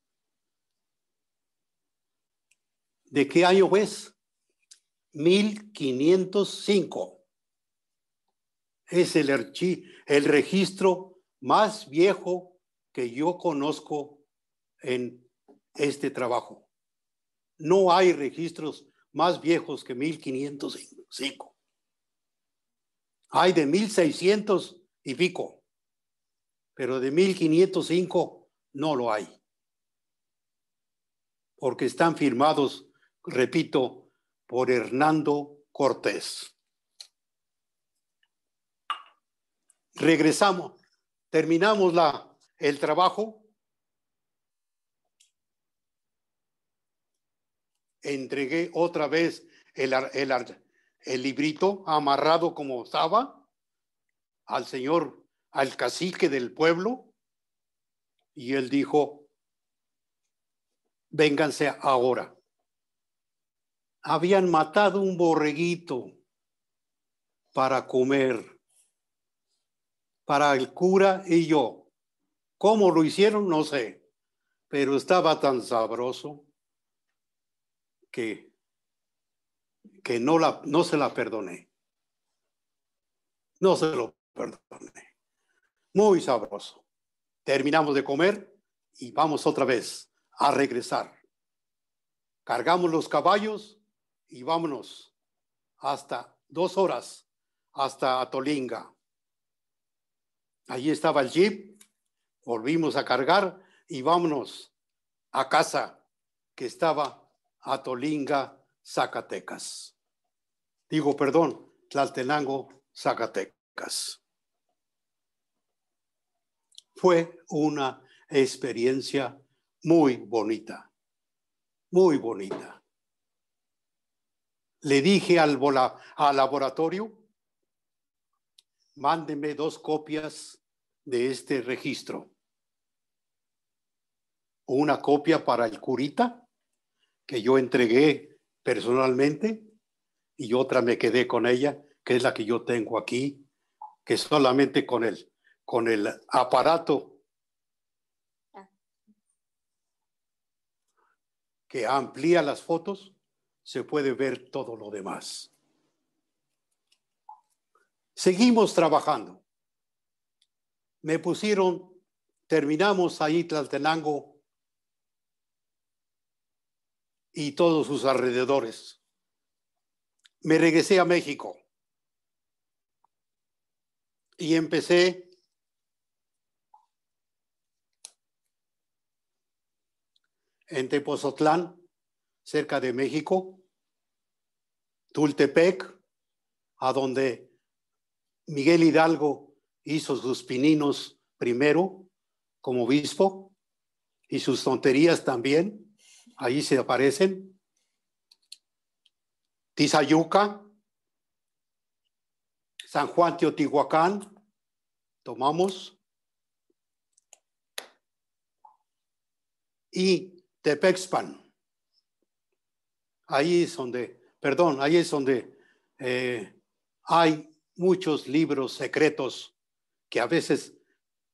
¿De qué año es? 1505 es el, archi, el registro más viejo que yo conozco en este trabajo. No hay registros más viejos que 1505. Hay de 1600 y pico, pero de 1505 no lo hay, porque están firmados, repito, por Hernando Cortés. regresamos, terminamos la, el trabajo entregué otra vez el, el, el, librito amarrado como estaba al señor, al cacique del pueblo, y él dijo, vénganse ahora. Habían matado un borreguito para comer para el cura y yo. ¿Cómo lo hicieron? No sé, pero estaba tan sabroso que, que no, la, no se la perdoné. No se lo perdoné. Muy sabroso. Terminamos de comer y vamos otra vez a regresar. Cargamos los caballos y vámonos hasta dos horas, hasta Atolinga. Allí estaba el jeep, volvimos a cargar y vámonos a casa que estaba a Tolinga, Zacatecas. Digo, perdón, Tlaltenango, Zacatecas. Fue una experiencia muy bonita, muy bonita. Le dije al, al laboratorio, mándeme dos copias de este registro. Una copia para el curita, que yo entregué personalmente, y otra me quedé con ella, que es la que yo tengo aquí, que solamente con el, con el aparato que amplía las fotos, se puede ver todo lo demás. Seguimos trabajando. Me pusieron, terminamos ahí Tlaltenango y todos sus alrededores. Me regresé a México y empecé en Tepozotlán, cerca de México, Tultepec, a donde Miguel Hidalgo hizo sus pininos primero como obispo y sus tonterías también, ahí se aparecen. Tizayuca, San Juan Teotihuacán, tomamos. Y Tepexpan. Ahí es donde, perdón, ahí es donde eh, hay muchos libros secretos que a veces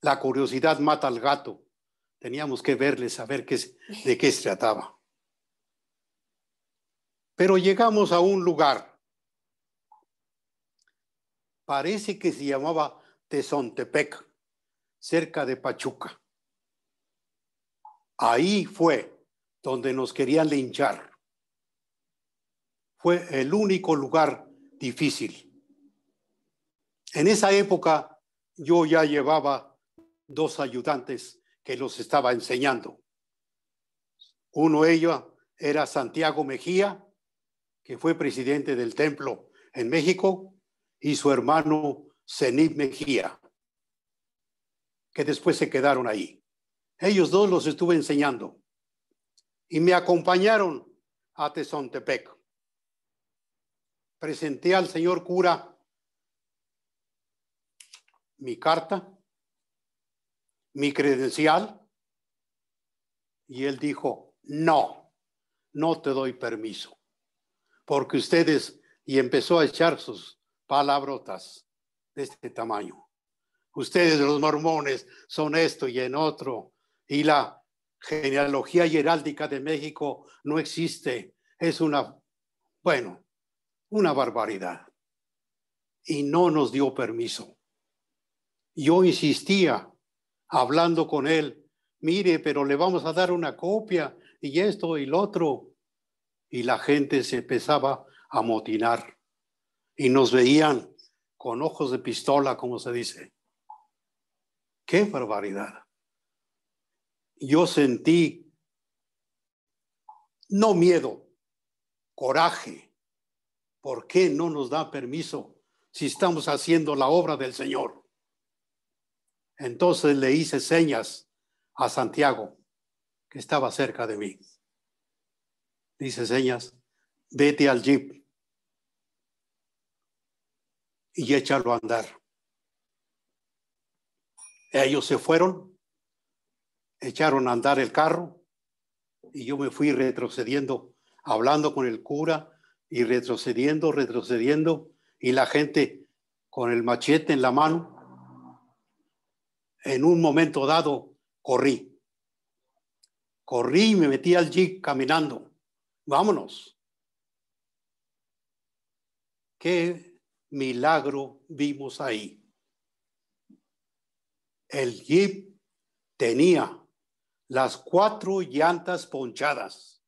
la curiosidad mata al gato. Teníamos que verles, saber qué, de qué se trataba. Pero llegamos a un lugar. Parece que se llamaba Tezontepec, cerca de Pachuca. Ahí fue donde nos querían linchar. Fue el único lugar difícil. En esa época yo ya llevaba dos ayudantes que los estaba enseñando. Uno de ellos era Santiago Mejía, que fue presidente del templo en México, y su hermano Zenit Mejía, que después se quedaron ahí. Ellos dos los estuve enseñando y me acompañaron a Tezontepec. Presenté al señor cura mi carta, mi credencial. Y él dijo, no, no te doy permiso, porque ustedes, y empezó a echar sus palabrotas de este tamaño. Ustedes los mormones son esto y en otro, y la genealogía heráldica de México no existe. Es una, bueno, una barbaridad. Y no nos dio permiso. Yo insistía hablando con él, mire, pero le vamos a dar una copia y esto y lo otro. Y la gente se empezaba a motinar y nos veían con ojos de pistola, como se dice. ¡Qué barbaridad! Yo sentí, no miedo, coraje. ¿Por qué no nos da permiso si estamos haciendo la obra del Señor? Entonces le hice señas a Santiago, que estaba cerca de mí. Dice señas, vete al jeep y échalo a andar. Ellos se fueron, echaron a andar el carro y yo me fui retrocediendo, hablando con el cura y retrocediendo, retrocediendo y la gente con el machete en la mano en un momento dado corrí. Corrí y me metí al jeep caminando. Vámonos. Qué milagro vimos ahí. El jeep tenía las cuatro llantas ponchadas.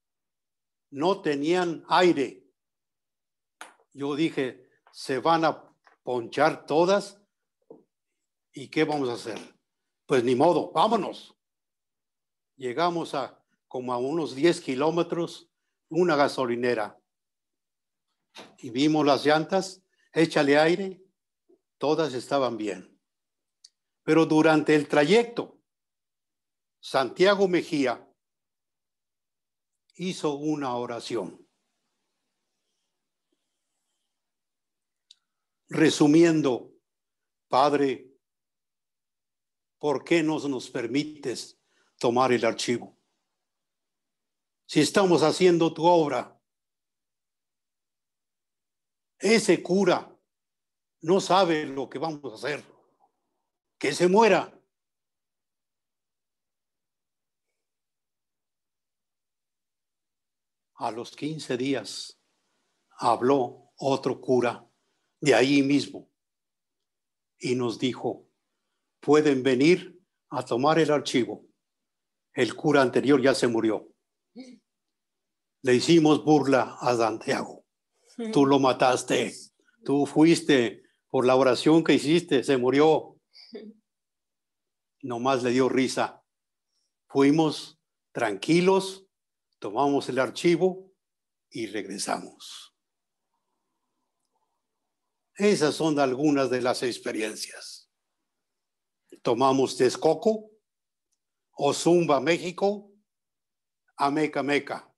No tenían aire. Yo dije, se van a ponchar todas y qué vamos a hacer pues ni modo, vámonos. Llegamos a como a unos 10 kilómetros, una gasolinera. Y vimos las llantas, échale aire, todas estaban bien. Pero durante el trayecto, Santiago Mejía hizo una oración. Resumiendo, Padre, ¿por qué no nos permites tomar el archivo? Si estamos haciendo tu obra, ese cura no sabe lo que vamos a hacer. Que se muera. A los 15 días habló otro cura de ahí mismo y nos dijo, pueden venir a tomar el archivo. El cura anterior ya se murió. Le hicimos burla a Santiago. Tú lo mataste. Tú fuiste por la oración que hiciste, se murió. no más le dio risa. Fuimos tranquilos, tomamos el archivo y regresamos. Esas son algunas de las experiencias tomamos Texcoco, Ozumba, México, Ameca Meca.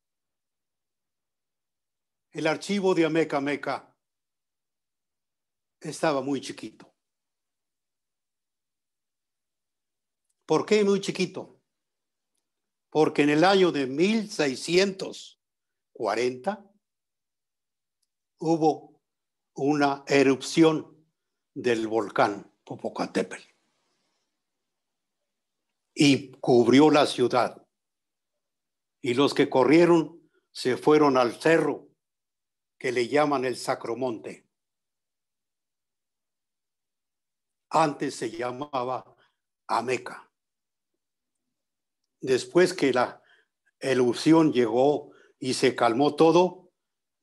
El archivo de Ameca Meca estaba muy chiquito. ¿Por qué muy chiquito? Porque en el año de 1640 hubo una erupción del volcán Popocatépetl y cubrió la ciudad. Y los que corrieron se fueron al cerro que le llaman el Sacromonte. Antes se llamaba Ameca. Después que la elusión llegó y se calmó todo,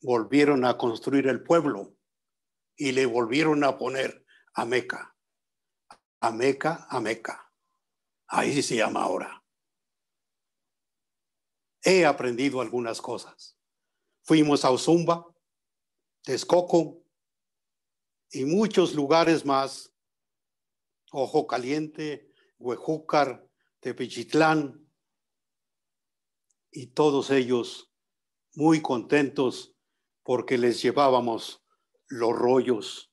volvieron a construir el pueblo y le volvieron a poner Ameca. Ameca, Ameca. Ahí se llama ahora. He aprendido algunas cosas. Fuimos a Ozumba, Texcoco y muchos lugares más. Ojo Caliente, Huejúcar, Tepichitlán. Y todos ellos muy contentos porque les llevábamos los rollos,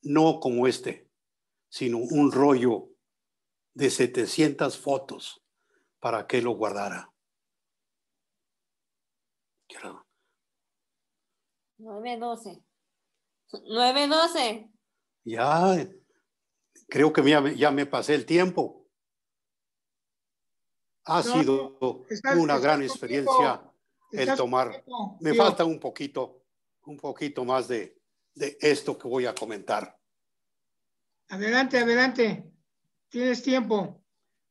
no como este, sino un rollo de 700 fotos para que lo guardara. era? 912. 912. Ya, creo que ya, me pasé el tiempo. Ha sido una gran experiencia el tomar. me falta un poquito, un poquito más de esto que voy a comentar. Adelante, adelante. Tienes tiempo.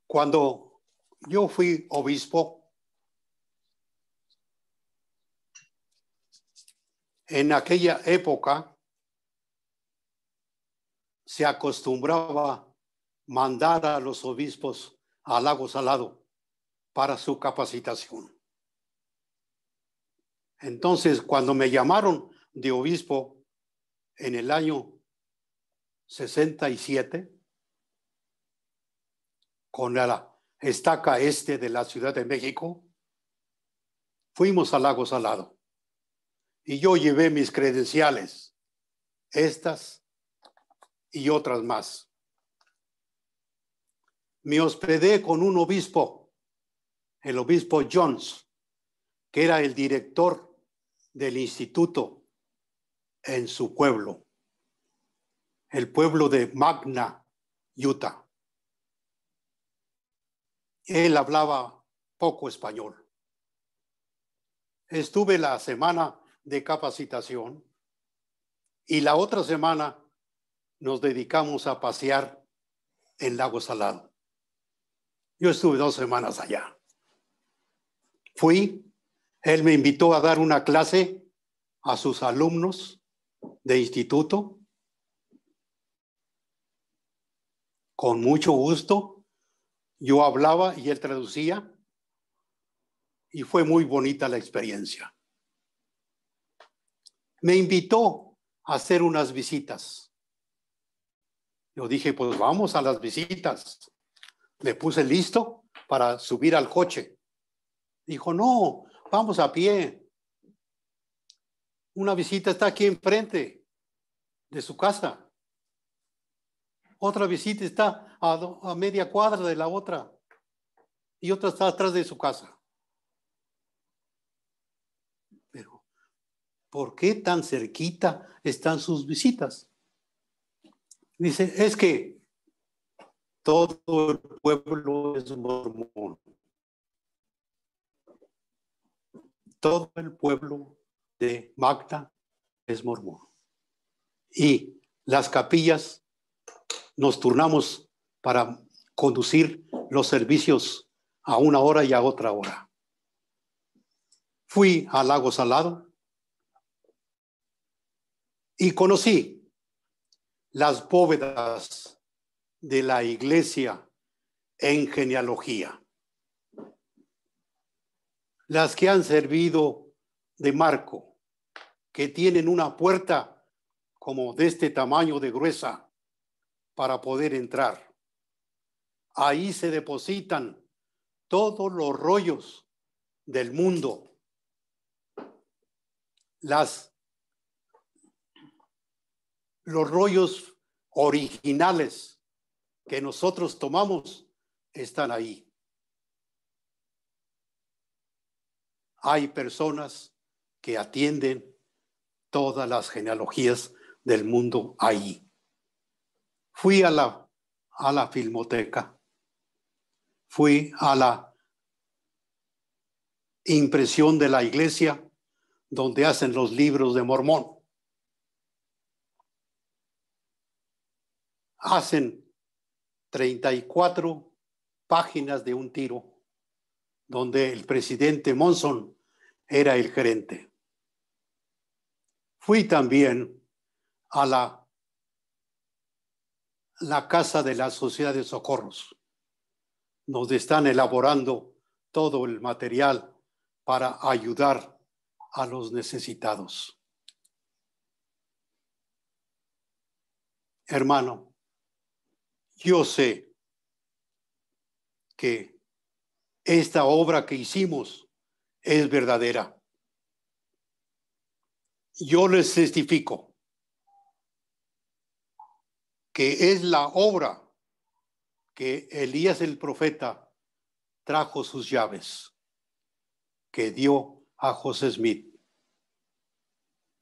Cuando yo fui obispo, en aquella época se acostumbraba mandar a los obispos al lago salado para su capacitación. Entonces, cuando me llamaron de obispo en el año 67, con la estaca este de la Ciudad de México, fuimos al lago Salado y yo llevé mis credenciales, estas y otras más. Me hospedé con un obispo, el obispo Jones, que era el director del instituto en su pueblo, el pueblo de Magna, Utah. Él hablaba poco español. Estuve la semana de capacitación y la otra semana nos dedicamos a pasear en Lago Salado. Yo estuve dos semanas allá. Fui, él me invitó a dar una clase a sus alumnos de instituto. Con mucho gusto yo hablaba y él traducía y fue muy bonita la experiencia. Me invitó a hacer unas visitas. Yo dije, pues vamos a las visitas. Le puse listo para subir al coche. Dijo, no, vamos a pie. Una visita está aquí enfrente de su casa. Otra visita está a, media cuadra de la otra y otra está atrás de su casa. Pero, ¿por qué tan cerquita están sus visitas? Dice, es que todo el pueblo es mormón. Todo el pueblo de Magda es mormón. Y las capillas nos turnamos para conducir los servicios a una hora y a otra hora. Fui al lago Salado y conocí las bóvedas de la iglesia en genealogía, las que han servido de marco, que tienen una puerta como de este tamaño de gruesa para poder entrar. Ahí se depositan todos los rollos del mundo. Las, los rollos originales que nosotros tomamos están ahí. Hay personas que atienden todas las genealogías del mundo ahí. Fui a la, a la filmoteca fui a la impresión de la iglesia donde hacen los libros de Mormón. Hacen 34 páginas de un tiro, donde el presidente Monson era el gerente. Fui también a la, la Casa de la Sociedad de Socorros nos están elaborando todo el material para ayudar a los necesitados. Hermano, yo sé que esta obra que hicimos es verdadera. Yo les testifico que es la obra que Elías el profeta trajo sus llaves que dio a José Smith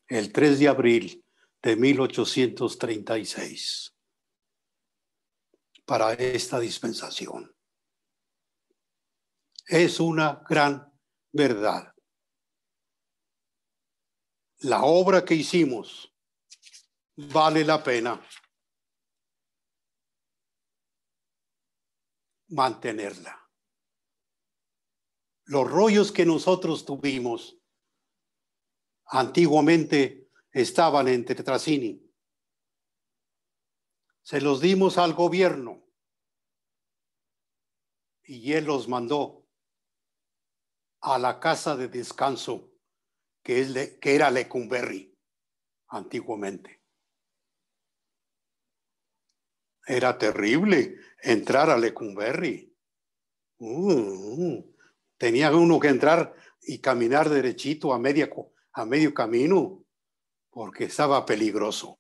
el 3 de abril de 1836 para esta dispensación. Es una gran verdad. La obra que hicimos vale la pena. mantenerla. Los rollos que nosotros tuvimos antiguamente estaban en Tetracini. Se los dimos al gobierno y él los mandó a la casa de descanso que, es, que era Lecumberri antiguamente. Era terrible entrar a Lecumberri. Mm, mm. tenía uno que entrar y caminar derechito a, a medio camino porque estaba peligroso.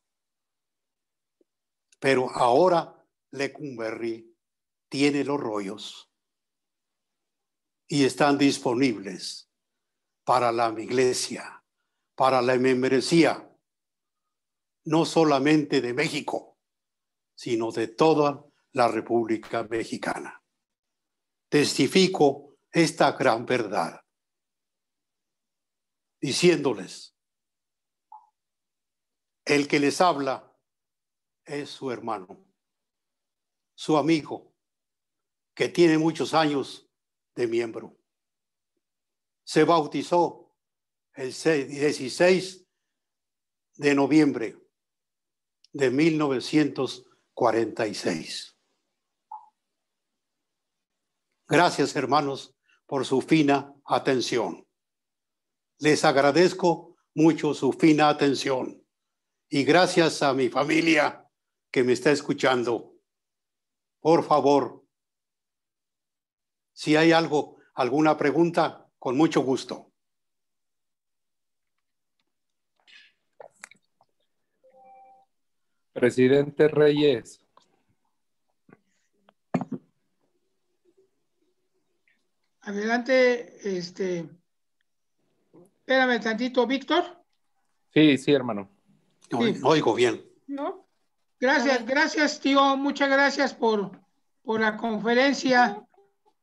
Pero ahora Lecumberri tiene los rollos y están disponibles para la iglesia, para la membresía, no solamente de México sino de toda la República Mexicana. Testifico esta gran verdad, diciéndoles, el que les habla es su hermano, su amigo, que tiene muchos años de miembro. Se bautizó el 16 de noviembre de 1900 46. Gracias, hermanos, por su fina atención. Les agradezco mucho su fina atención y gracias a mi familia que me está escuchando. Por favor, si hay algo, alguna pregunta, con mucho gusto. Presidente Reyes. Adelante, este. Espérame tantito, Víctor. Sí, sí, hermano. Oigo bien. ¿No? Gracias, gracias, tío. Muchas gracias por, la conferencia.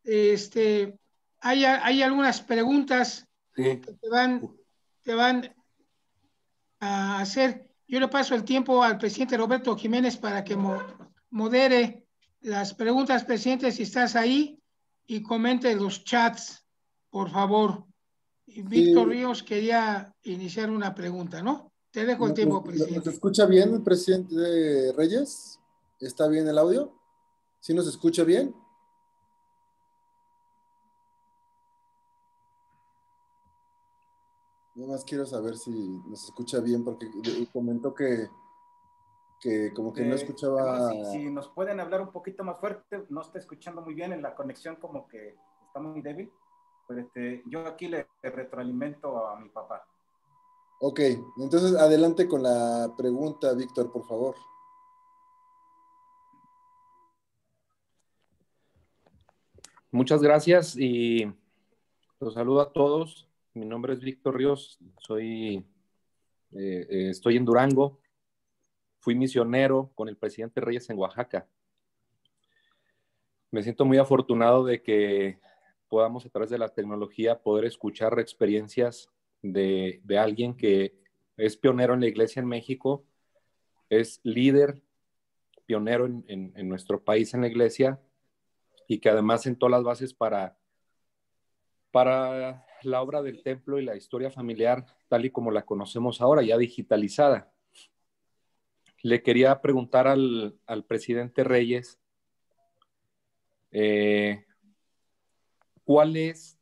Este, hay, algunas preguntas que te van, van a hacer. Yo le paso el tiempo al presidente Roberto Jiménez para que modere las preguntas, presidente, si estás ahí, y comente los chats, por favor. Víctor Ríos quería iniciar una pregunta, ¿no? Te dejo el tiempo, presidente. ¿Nos escucha bien, presidente Reyes? ¿Está bien el audio? ¿Sí nos escucha bien? Nada más quiero saber si nos escucha bien, porque comentó que, como que no escuchaba. Si, nos pueden hablar un poquito más fuerte, no está escuchando muy bien en la conexión, como que está muy débil. Pero este, yo aquí le retroalimento a mi papá. Ok, entonces adelante con la pregunta, Víctor, por favor. Muchas gracias y los saludo a todos. Mi nombre es Víctor Ríos, soy, eh, eh, estoy en Durango, fui misionero con el presidente Reyes en Oaxaca. Me siento muy afortunado de que podamos a través de la tecnología poder escuchar experiencias de, de alguien que es pionero en la iglesia en México, es líder, pionero en, en, nuestro país en la iglesia y que además sentó las bases para, para la obra del templo y la historia familiar tal y como la conocemos ahora, ya digitalizada. Le quería preguntar al, presidente Reyes eh, cuál es,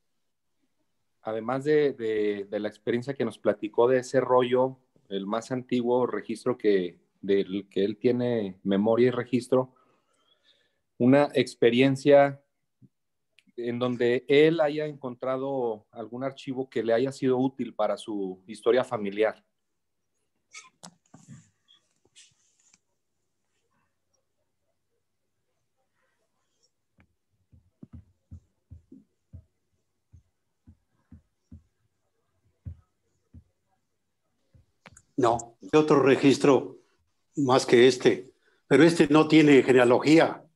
además de, de, la experiencia que nos platicó de ese rollo, el más antiguo registro que, del que él tiene memoria y registro, una experiencia en donde él haya encontrado algún archivo que le haya sido útil para su historia familiar. No, hay otro registro más que este, pero este no tiene genealogía.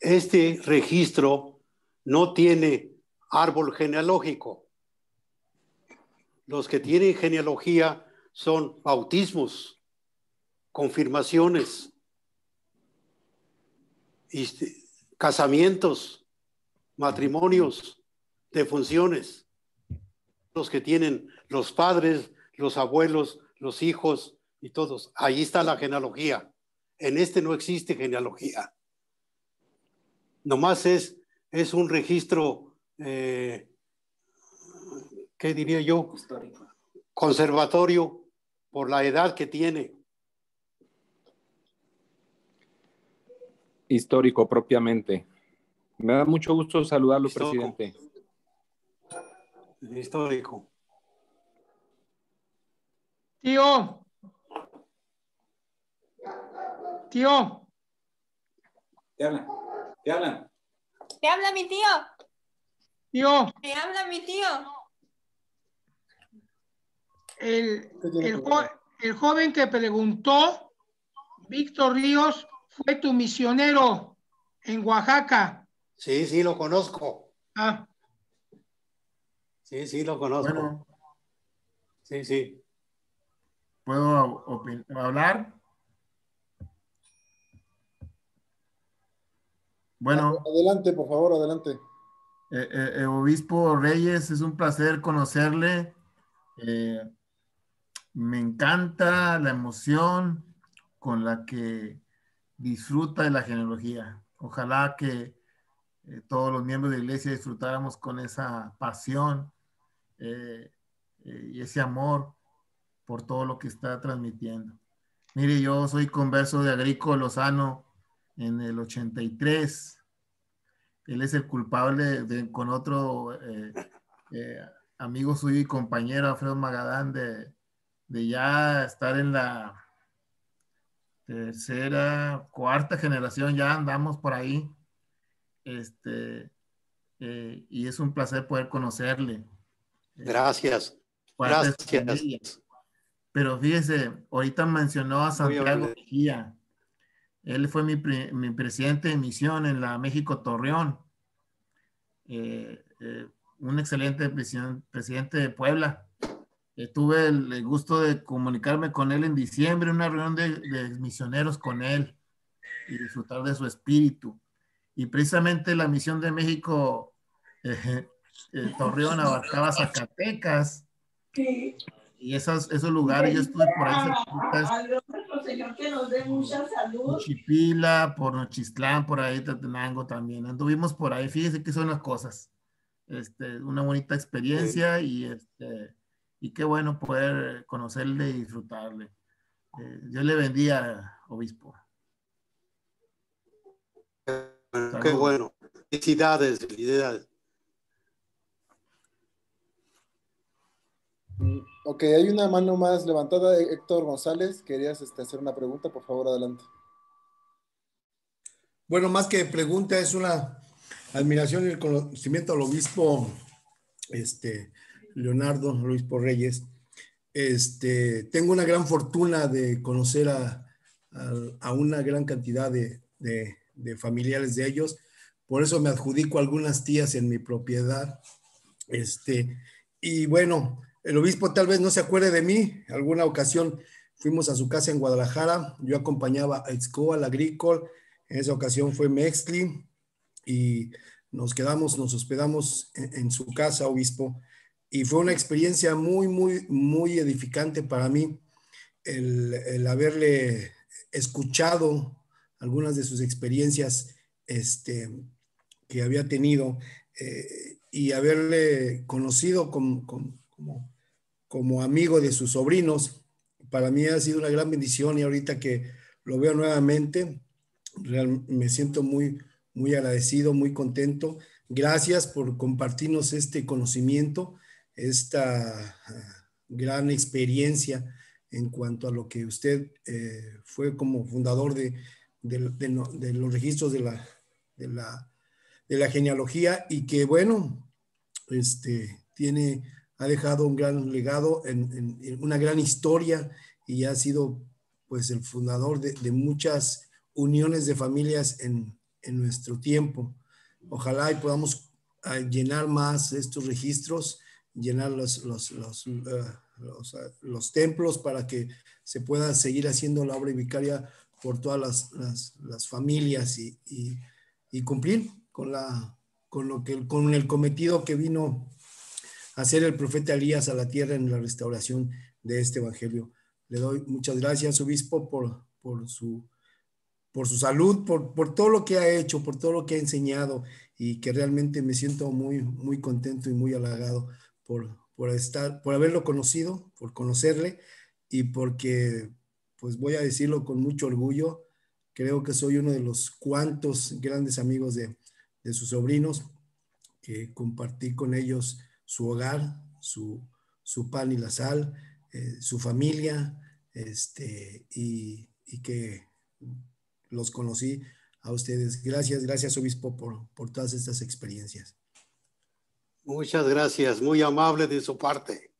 Este registro no tiene árbol genealógico. Los que tienen genealogía son bautismos, confirmaciones, este, casamientos, matrimonios, defunciones. Los que tienen los padres, los abuelos, los hijos y todos. Ahí está la genealogía. En este no existe genealogía. Nomás es, es un registro, eh, ¿qué diría yo? Histórico. Conservatorio por la edad que tiene. Histórico propiamente. Me da mucho gusto saludarlo, presidente. Histórico. Tío, Tío. Te habla Te habla. Te habla mi tío. Tío. Te habla mi tío. El, joven que preguntó, Víctor Ríos, fue tu misionero en Oaxaca. Sí, sí, lo conozco. Ah. Sí, sí, lo conozco. sí, sí. ¿Puedo hablar? Bueno. Adelante, por favor, adelante. Eh, eh, eh, Obispo Reyes, es un placer conocerle. me encanta la emoción con la que disfruta de la genealogía. Ojalá que todos los miembros de la iglesia disfrutáramos con esa pasión y ese amor por todo lo que está transmitiendo. Mire, yo soy converso de Agrico Lozano en el 83. Él es el culpable con otro eh, eh, amigo suyo y compañero, Alfredo Magadán, de, ya estar en la tercera, cuarta generación, ya andamos por ahí. Este, eh, y es un placer poder conocerle. Gracias. Gracias. Pero fíjese, ahorita mencionó a Santiago Mejía. Él fue mi, presidente de misión en la México Torreón. Eh, eh, un excelente presidente, de Puebla. Eh, tuve el, gusto de comunicarme con él en diciembre, una reunión de, misioneros con él y disfrutar de su espíritu. Y precisamente la misión de México *laughs* Torreón abarcaba Zacatecas. Y esas, esos lugares, yo estuve por ahí Señor, que nos dé mucha salud. Chipila, por Nochistlán, por ahí, Tatenango también. Anduvimos por ahí, fíjese que son las cosas. Este, una bonita experiencia y, este, y qué bueno poder conocerle y disfrutarle. yo eh, Dios le bendiga, obispo. Qué bueno. Felicidades, felicidades. Ok, hay una mano más levantada. Héctor González, querías este, hacer una pregunta, por favor, adelante. Bueno, más que pregunta, es una admiración y el conocimiento al obispo este, Leonardo Luis Porreyes. Este, tengo una gran fortuna de conocer a, una gran cantidad de, familiares de ellos. Por eso me adjudico algunas tías en mi propiedad. Este, y bueno, el obispo tal vez no se acuerde de mí. Alguna ocasión fuimos a su casa en Guadalajara. Yo acompañaba a Exco, al agrícola En esa ocasión fue Mextli y nos quedamos, nos hospedamos en, su casa, obispo. Y fue una experiencia muy, muy, muy edificante para mí el, haberle escuchado algunas de sus experiencias este, que había tenido eh, y haberle conocido con, con, como, amigo de sus sobrinos. Para mí ha sido una gran bendición y ahorita que lo veo nuevamente, me siento muy, muy agradecido, muy contento. Gracias por compartirnos este conocimiento, esta ah, gran experiencia en cuanto a lo que usted eh, fue como fundador de, de, los registros la, de la, genealogía y que, bueno, este, tiene ha dejado un gran legado, en, una gran historia y ha sido pues el fundador de, muchas uniones de familias en, en, nuestro tiempo. Ojalá y podamos ah, llenar más estos registros, llenar los, los, eh, ah, los, templos para que se pueda seguir haciendo la obra vicaria por todas las, las, familias y, y, y, cumplir con, la, con, lo que, con el cometido que vino hacer el profeta Elías a la tierra en la restauración de este Evangelio. Le doy muchas gracias, obispo, por, su, por su salud, por, todo lo que ha hecho, por todo lo que ha enseñado y que realmente me siento muy, muy contento y muy halagado por, estar, por haberlo conocido, por conocerle y porque, pues voy a decirlo con mucho orgullo, creo que soy uno de los cuantos grandes amigos de, de sus sobrinos que compartí con ellos su hogar, su, pan y la sal, eh, su familia, este, y, que los conocí a ustedes. Gracias, gracias, obispo, por, todas estas experiencias. Muchas gracias, muy amable de su parte.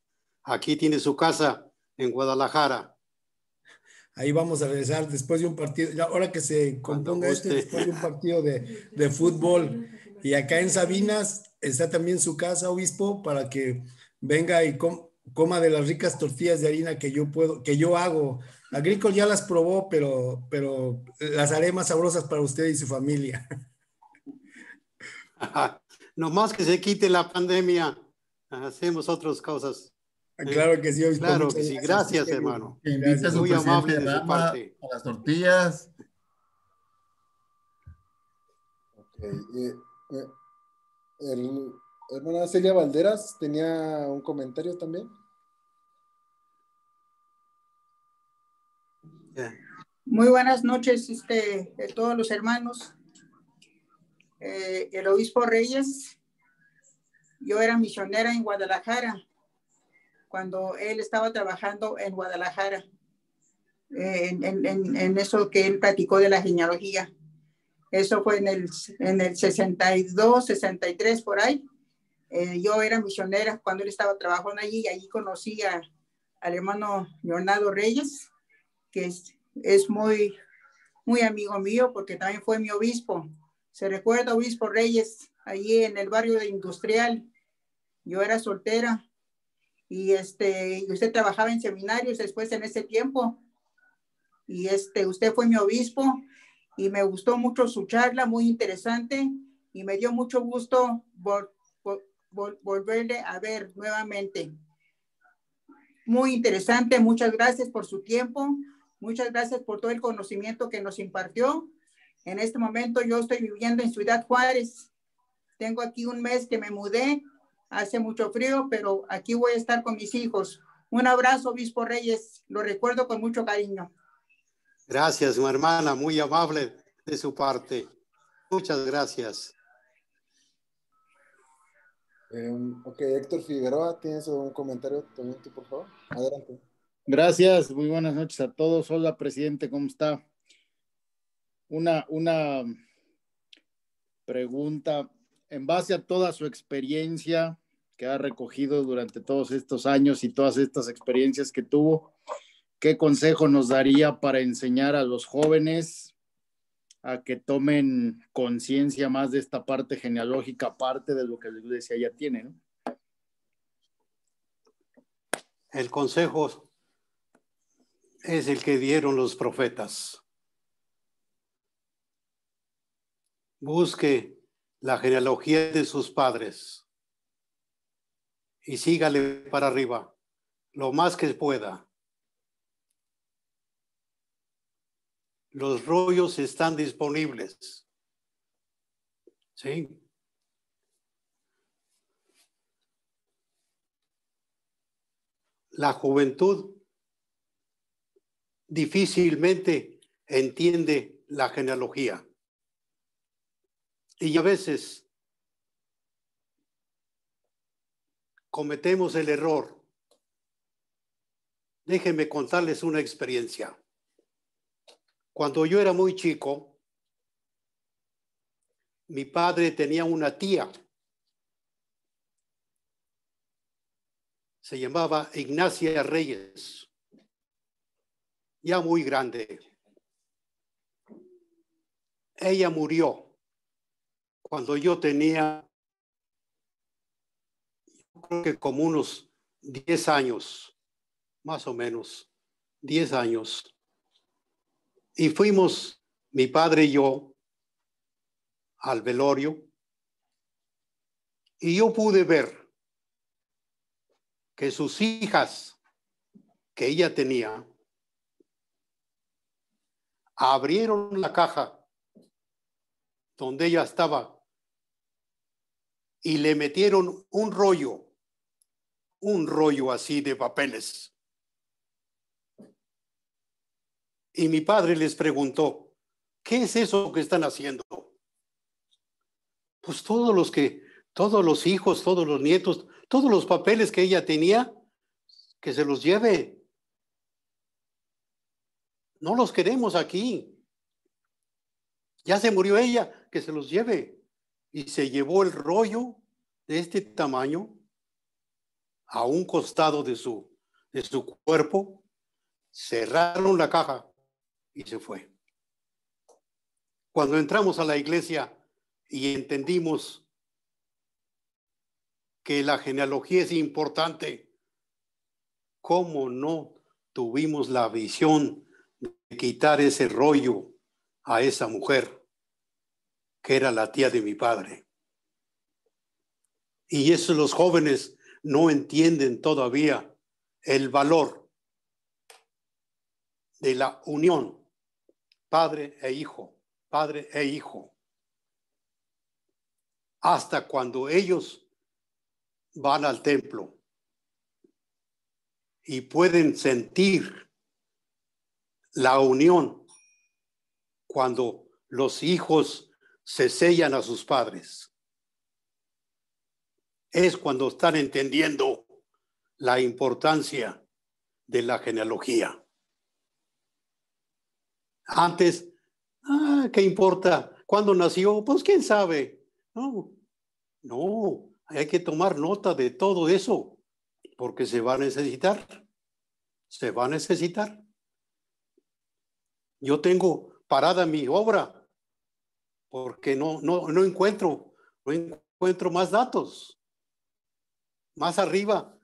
Aquí tiene su casa en Guadalajara ahí vamos a regresar después de un partido, ahora que se componga este, después de un partido de, de, fútbol. Y acá en Sabinas está también su casa, obispo, para que venga y coma de las ricas tortillas de harina que yo puedo, que yo hago. Agrícola ya las probó, pero, pero las haré más sabrosas para usted y su familia. *laughs* Nomás que se quite la pandemia, hacemos otras cosas. Ah, claro que sí, obispo. Claro sí, gracias, hermano. Gracias, Muy amable de su parte. las tortillas. Okay. Eh, el, hermana Celia Valderas tenía un comentario también. Muy buenas noches este, a todos los hermanos. Eh, el obispo Reyes, yo era misionera en Guadalajara cuando él estaba trabajando en Guadalajara, eh, en, en, eso que él platicó de la genealogía. Eso fue en el, en el 62, 63, por ahí. Eh, yo era misionera cuando él estaba trabajando allí y allí conocí a, al hermano Leonardo Reyes, que es, muy, muy amigo mío porque también fue mi obispo. Se recuerda obispo Reyes allí en el barrio de Industrial. Yo era soltera y este, usted trabajaba en seminarios después en ese tiempo. Y este, usted fue mi obispo y me gustó mucho su charla, muy interesante, y me dio mucho gusto volverle a ver nuevamente. Muy interesante, muchas gracias por su tiempo, muchas gracias por todo el conocimiento que nos impartió. En este momento yo estoy viviendo en Ciudad Juárez. Tengo aquí un mes que me mudé, hace mucho frío, pero aquí voy a estar con mis hijos. Un abrazo, Obispo Reyes, lo recuerdo con mucho cariño. Gracias, mi hermana, muy amable de su parte. Muchas gracias. Em, ok, Héctor Figueroa, tienes un comentario también por favor. Adelante. Gracias, muy buenas noches a todos. Hola, presidente, ¿cómo está? Una, una pregunta en base a toda su experiencia que ha recogido durante todos estos años y todas estas experiencias que tuvo. ¿Qué consejo nos daría para enseñar a los jóvenes a que tomen conciencia más de esta parte genealógica, parte de lo que la iglesia ya tiene? El consejo es el que dieron los profetas. Busque la genealogía de sus padres y sígale para arriba lo más que pueda. Los rollos están disponibles. ¿Sí? La juventud difícilmente entiende la genealogía. Y a veces cometemos el error. Déjenme contarles una experiencia. Cuando yo era muy chico, mi padre tenía una tía. Se llamaba Ignacia Reyes, ya muy grande. Ella murió cuando yo tenía, creo que como unos 10 años, más o menos, 10 años. Y fuimos, mi padre y yo, al velorio. Y yo pude ver que sus hijas que ella tenía abrieron la caja donde ella estaba y le metieron un rollo, un rollo así de papeles. Y mi padre les preguntó, ¿qué es eso que están haciendo? Pues todos los que, todos los hijos, todos los nietos, todos los papeles que ella tenía, que se los lleve. No los queremos aquí. Ya se murió ella, que se los lleve. Y se llevó el rollo de este tamaño a un costado de su, de su cuerpo. Cerraron la caja y se fue. Cuando entramos a la iglesia y entendimos que la genealogía es importante, ¿cómo no tuvimos la visión de quitar ese rollo a esa mujer que era la tía de mi padre? Y eso los jóvenes no entienden todavía el valor de la unión padre e hijo, padre e hijo, hasta cuando ellos van al templo y pueden sentir la unión cuando los hijos se sellan a sus padres. Es cuando están entendiendo la importancia de la genealogía. Antes, ah, ¿qué importa? ¿Cuándo nació? Pues quién sabe. No, no, hay que tomar nota de todo eso, porque se va a necesitar. Se va a necesitar. Yo tengo parada mi obra, porque no, no, no encuentro, no encuentro más datos. Más arriba,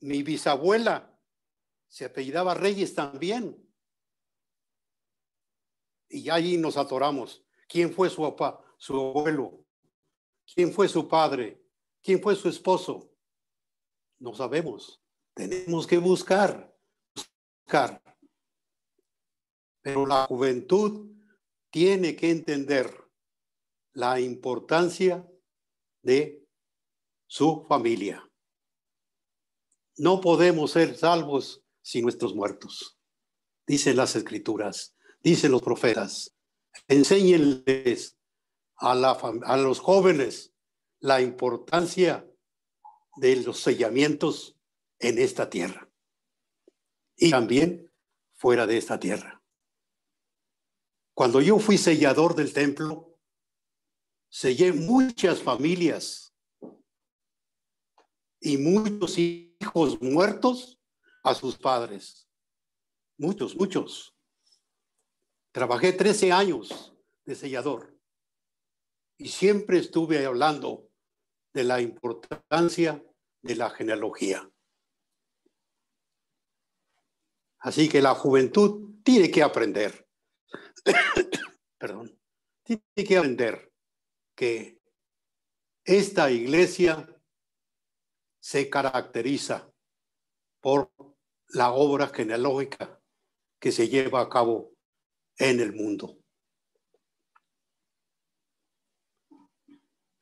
mi bisabuela se apellidaba Reyes también y allí nos atoramos. ¿Quién fue su papá, su abuelo? ¿Quién fue su padre? ¿Quién fue su esposo? No sabemos. Tenemos que buscar, buscar. Pero la juventud tiene que entender la importancia de su familia. No podemos ser salvos sin nuestros muertos, dicen las escrituras. Dicen los profetas. Enséñenles a, la, a los jóvenes la importancia de los sellamientos en esta tierra y también fuera de esta tierra. Cuando yo fui sellador del templo, sellé muchas familias y muchos hijos muertos a sus padres. Muchos, muchos. Trabajé 13 años de sellador y siempre estuve hablando de la importancia de la genealogía. Así que la juventud tiene que aprender, *coughs* perdón, tiene que aprender que esta iglesia se caracteriza por la obra genealógica que se lleva a cabo en el mundo.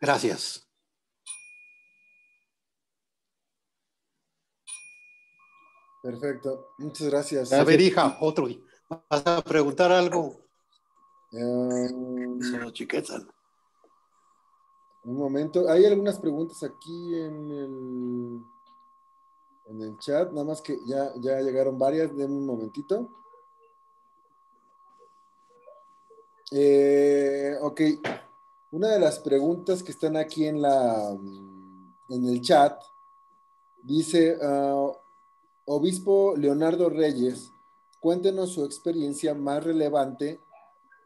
Gracias. Perfecto, muchas gracias. A ver, hija, otro. ¿Vas a preguntar algo? Eh, se Un momento, hay algunas preguntas aquí en el, en el chat, nada más que ya, ya llegaron varias, denme un momentito. Eh, ok, una de las preguntas que están aquí en, en el chat dice, ah, Obispo Leonardo Reyes, cuéntenos su experiencia más relevante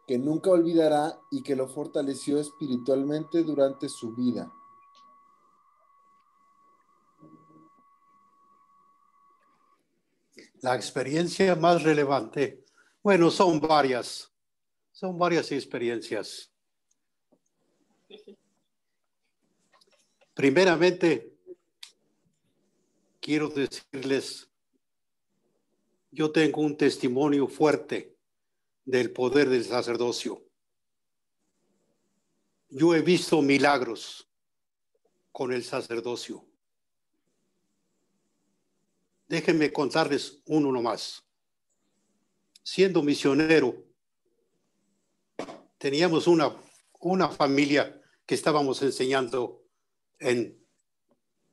que nunca olvidará y que lo fortaleció espiritualmente durante su vida. La experiencia más relevante. Bueno, son varias. Son varias experiencias. Primeramente, quiero decirles, yo tengo un testimonio fuerte del poder del sacerdocio. Yo he visto milagros con el sacerdocio. Déjenme contarles uno más. Siendo misionero teníamos una, una familia que estábamos enseñando en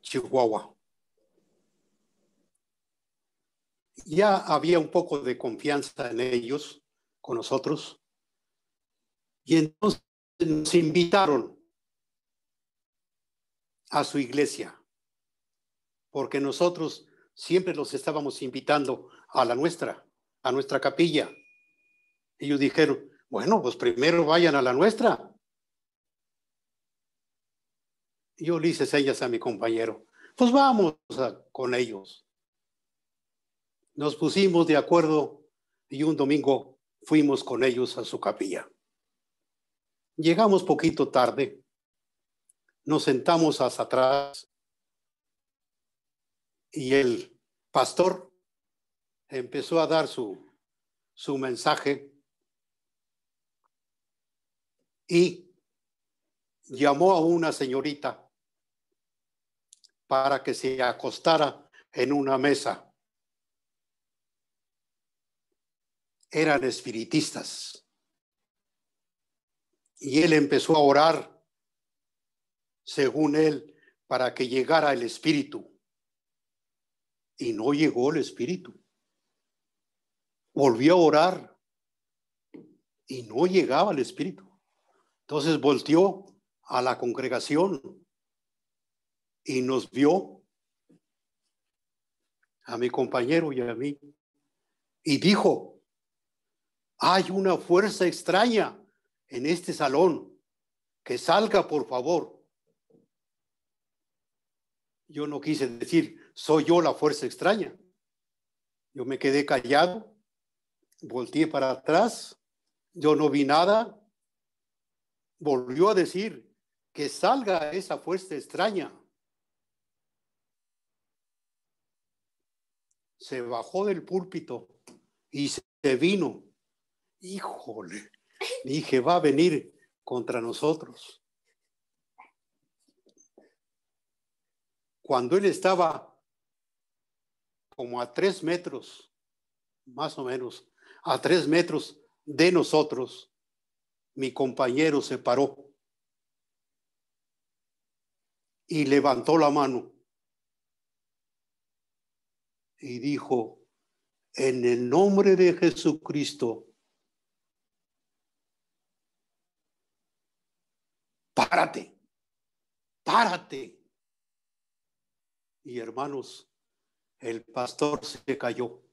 Chihuahua. Ya había un poco de confianza en ellos, con nosotros, y entonces nos invitaron a su iglesia, porque nosotros siempre los estábamos invitando a la nuestra, a nuestra capilla. Ellos dijeron, bueno, pues primero vayan a la nuestra. Y Ulises ellas a mi compañero, pues vamos con ellos. Nos pusimos de acuerdo y un domingo fuimos con ellos a su capilla. Llegamos poquito tarde, nos sentamos hacia atrás y el pastor empezó a dar su, su mensaje y llamó a una señorita para que se acostara en una mesa. Eran espiritistas. Y él empezó a orar, según él, para que llegara el espíritu. Y no llegó el espíritu. Volvió a orar y no llegaba el espíritu. Entonces volteó a la congregación y nos vio a mi compañero y a mí y dijo, hay una fuerza extraña en este salón, que salga por favor. Yo no quise decir, soy yo la fuerza extraña. Yo me quedé callado, volteé para atrás, yo no vi nada, volvió a decir que salga esa fuerza extraña. Se bajó del púlpito y se vino. Híjole, dije, va a venir contra nosotros. Cuando él estaba como a tres metros, más o menos, a tres metros de nosotros, mi compañero se paró y levantó la mano y dijo, en el nombre de Jesucristo, párate, párate. Y hermanos, el pastor se cayó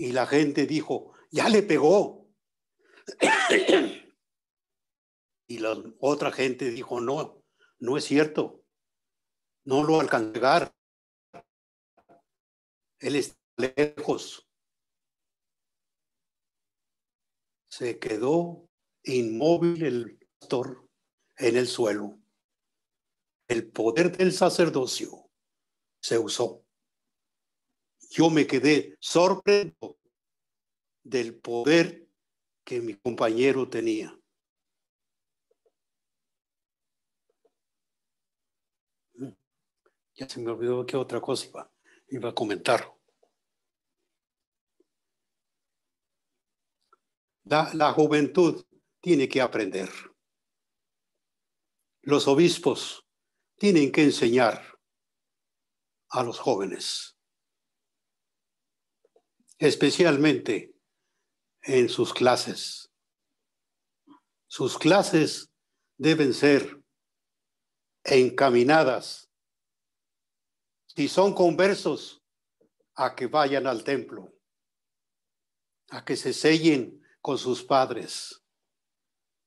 y la gente dijo, ya le pegó. y la otra gente dijo, no, no es cierto. No lo alcanzar. Él está lejos. Se quedó inmóvil el pastor en el suelo. El poder del sacerdocio se usó yo me quedé sorprendido del poder que mi compañero tenía. Ya se me olvidó que otra cosa iba, a comentar. la juventud tiene que aprender. Los obispos tienen que enseñar a los jóvenes especialmente en sus clases. Sus clases deben ser encaminadas, si son conversos, a que vayan al templo, a que se sellen con sus padres.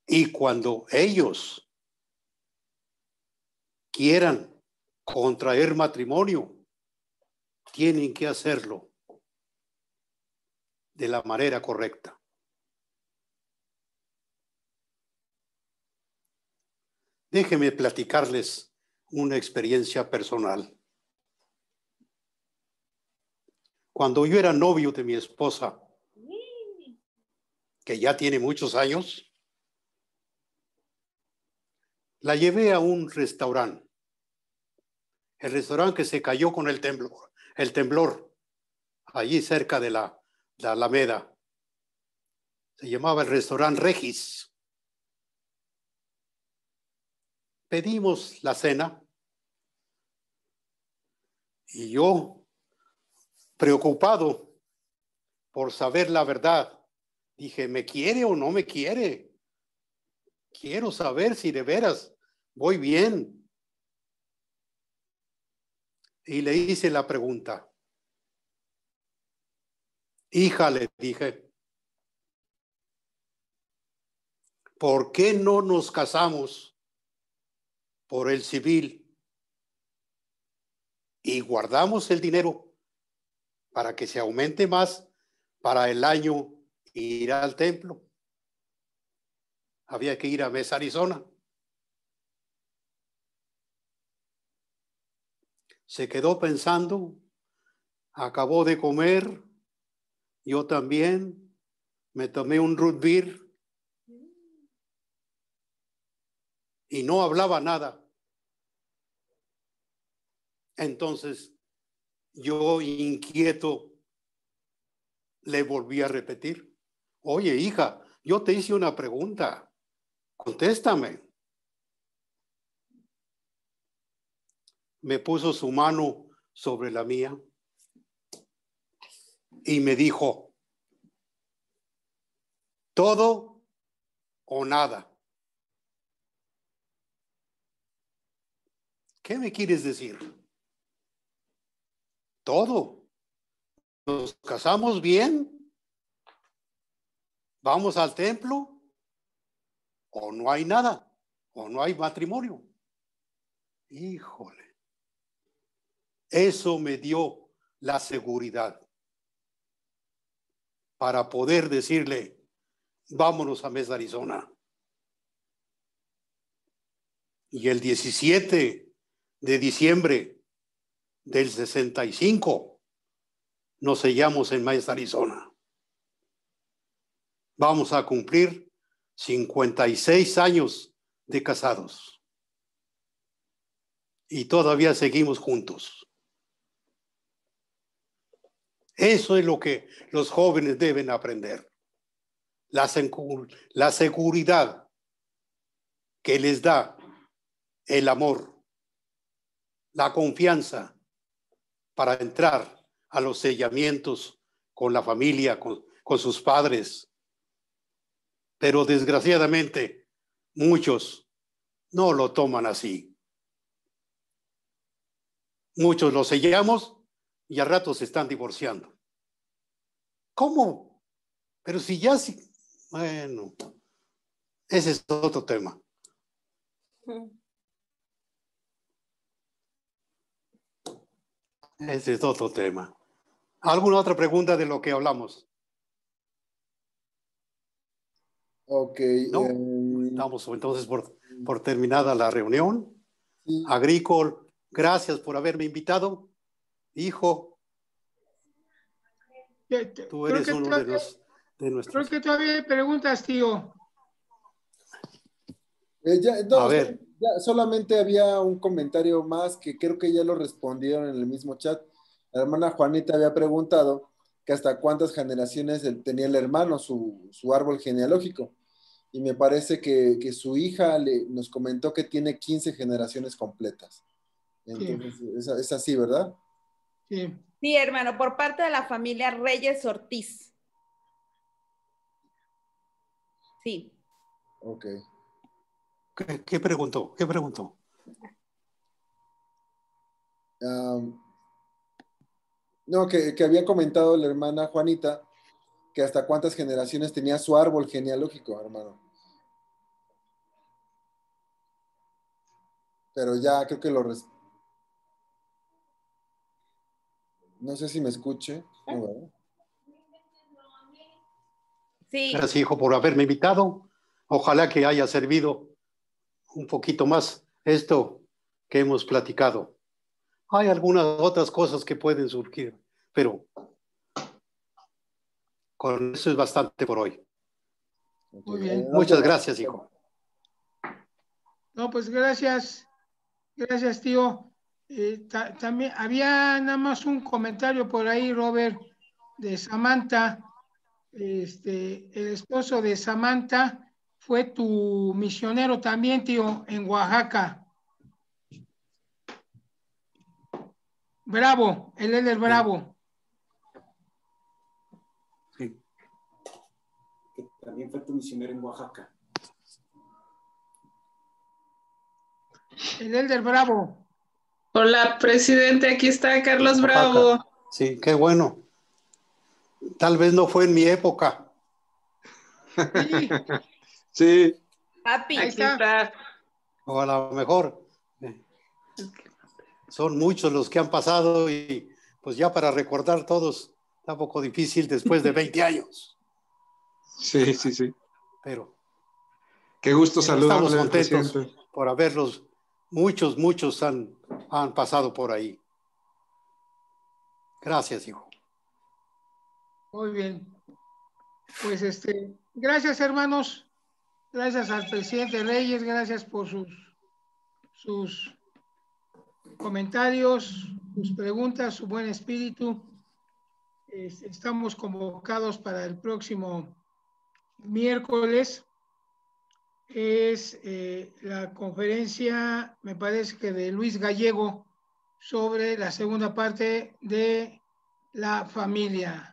Y cuando ellos quieran contraer matrimonio, tienen que hacerlo de la manera correcta. Déjenme platicarles una experiencia personal. Cuando yo era novio de mi esposa, que ya tiene muchos años, la llevé a un restaurante. El restaurante que se cayó con el temblor, el temblor, allí cerca de la la Alameda. Se llamaba el restaurante Regis. Pedimos la cena y yo, preocupado por saber la verdad, dije, ¿me quiere o no me quiere? Quiero saber si de veras voy bien. Y le hice la pregunta. Hija, le dije, ¿por qué no nos casamos por el civil y guardamos el dinero para que se aumente más para el año ir al templo? Había que ir a Mesa, Arizona. Se quedó pensando, acabó de comer yo también me tomé un root beer y no hablaba nada. Entonces, yo inquieto le volví a repetir, oye hija, yo te hice una pregunta, contéstame. Me puso su mano sobre la mía y me dijo, todo o nada. ¿Qué me quieres decir? Todo. Nos casamos bien. Vamos al templo. O no hay nada. O no hay matrimonio. Híjole. Eso me dio la seguridad para poder decirle, vámonos a Mesa Arizona. Y el 17 de diciembre del 65 nos sellamos en Mesa Arizona. Vamos a cumplir 56 años de casados. Y todavía seguimos juntos. Eso es lo que los jóvenes deben aprender. La, la seguridad que les da el amor, la confianza para entrar a los sellamientos con la familia, con, con sus padres. Pero desgraciadamente muchos no lo toman así. Muchos lo sellamos y a ratos se están divorciando. ¿Cómo? Pero si ya... sí. Bueno, ese es otro tema. Ese es otro tema. ¿Alguna otra pregunta de lo que hablamos? Ok. No, eh, entonces por, terminada la reunión. Agrícola, gracias por haberme invitado hijo, tú eres uno de, los, Creo que todavía hay preguntas, tío. Eh, A ver. solamente había un comentario más que creo que ya lo respondieron en el mismo chat. La hermana Juanita había preguntado que hasta cuántas generaciones tenía el hermano, su, árbol genealógico. Y me parece que, su hija le, nos comentó que tiene 15 generaciones completas. es, así, ¿verdad? Sí. hermano, por parte de la familia Reyes Ortiz. Sí. Ok. ¿Qué, qué preguntó? ¿Qué preguntó? Ah, no, que, que había comentado la hermana Juanita que hasta cuántas generaciones tenía su árbol genealógico, hermano. Pero ya creo que lo, No sé si me escuche. Gracias, hijo, por haberme invitado. Ojalá que haya servido un poquito más esto que hemos platicado. Hay algunas otras cosas que pueden surgir, pero con eso es bastante por hoy. Muchas gracias, hijo. No, pues gracias. Gracias, tío. Eh, también había nada más un comentario por ahí, Robert, de Samantha. Este, el esposo de Samantha fue tu misionero también, tío, en Oaxaca. Bravo, el es bravo. Sí. también fue tu misionero en Oaxaca. El Elder Bravo. Hola, presidente, aquí está Carlos Bravo. Sí, qué bueno. Tal vez no fue en mi época. Sí. sí. Papi, O a lo mejor. Son muchos los que han pasado y pues ya para recordar todos está un poco difícil después de 20 *laughs* años. Sí, sí, sí. Pero. Qué gusto saludarlos. Estamos contentos por haberlos Muchos, muchos han, pasado por ahí. Gracias, hijo. Muy bien. Pues este, gracias, hermanos. Gracias al presidente Reyes, gracias por sus, sus comentarios, sus preguntas, su buen espíritu. Estamos convocados para el próximo miércoles es eh, la conferencia, me parece que de Luis Gallego, sobre la segunda parte de la familia.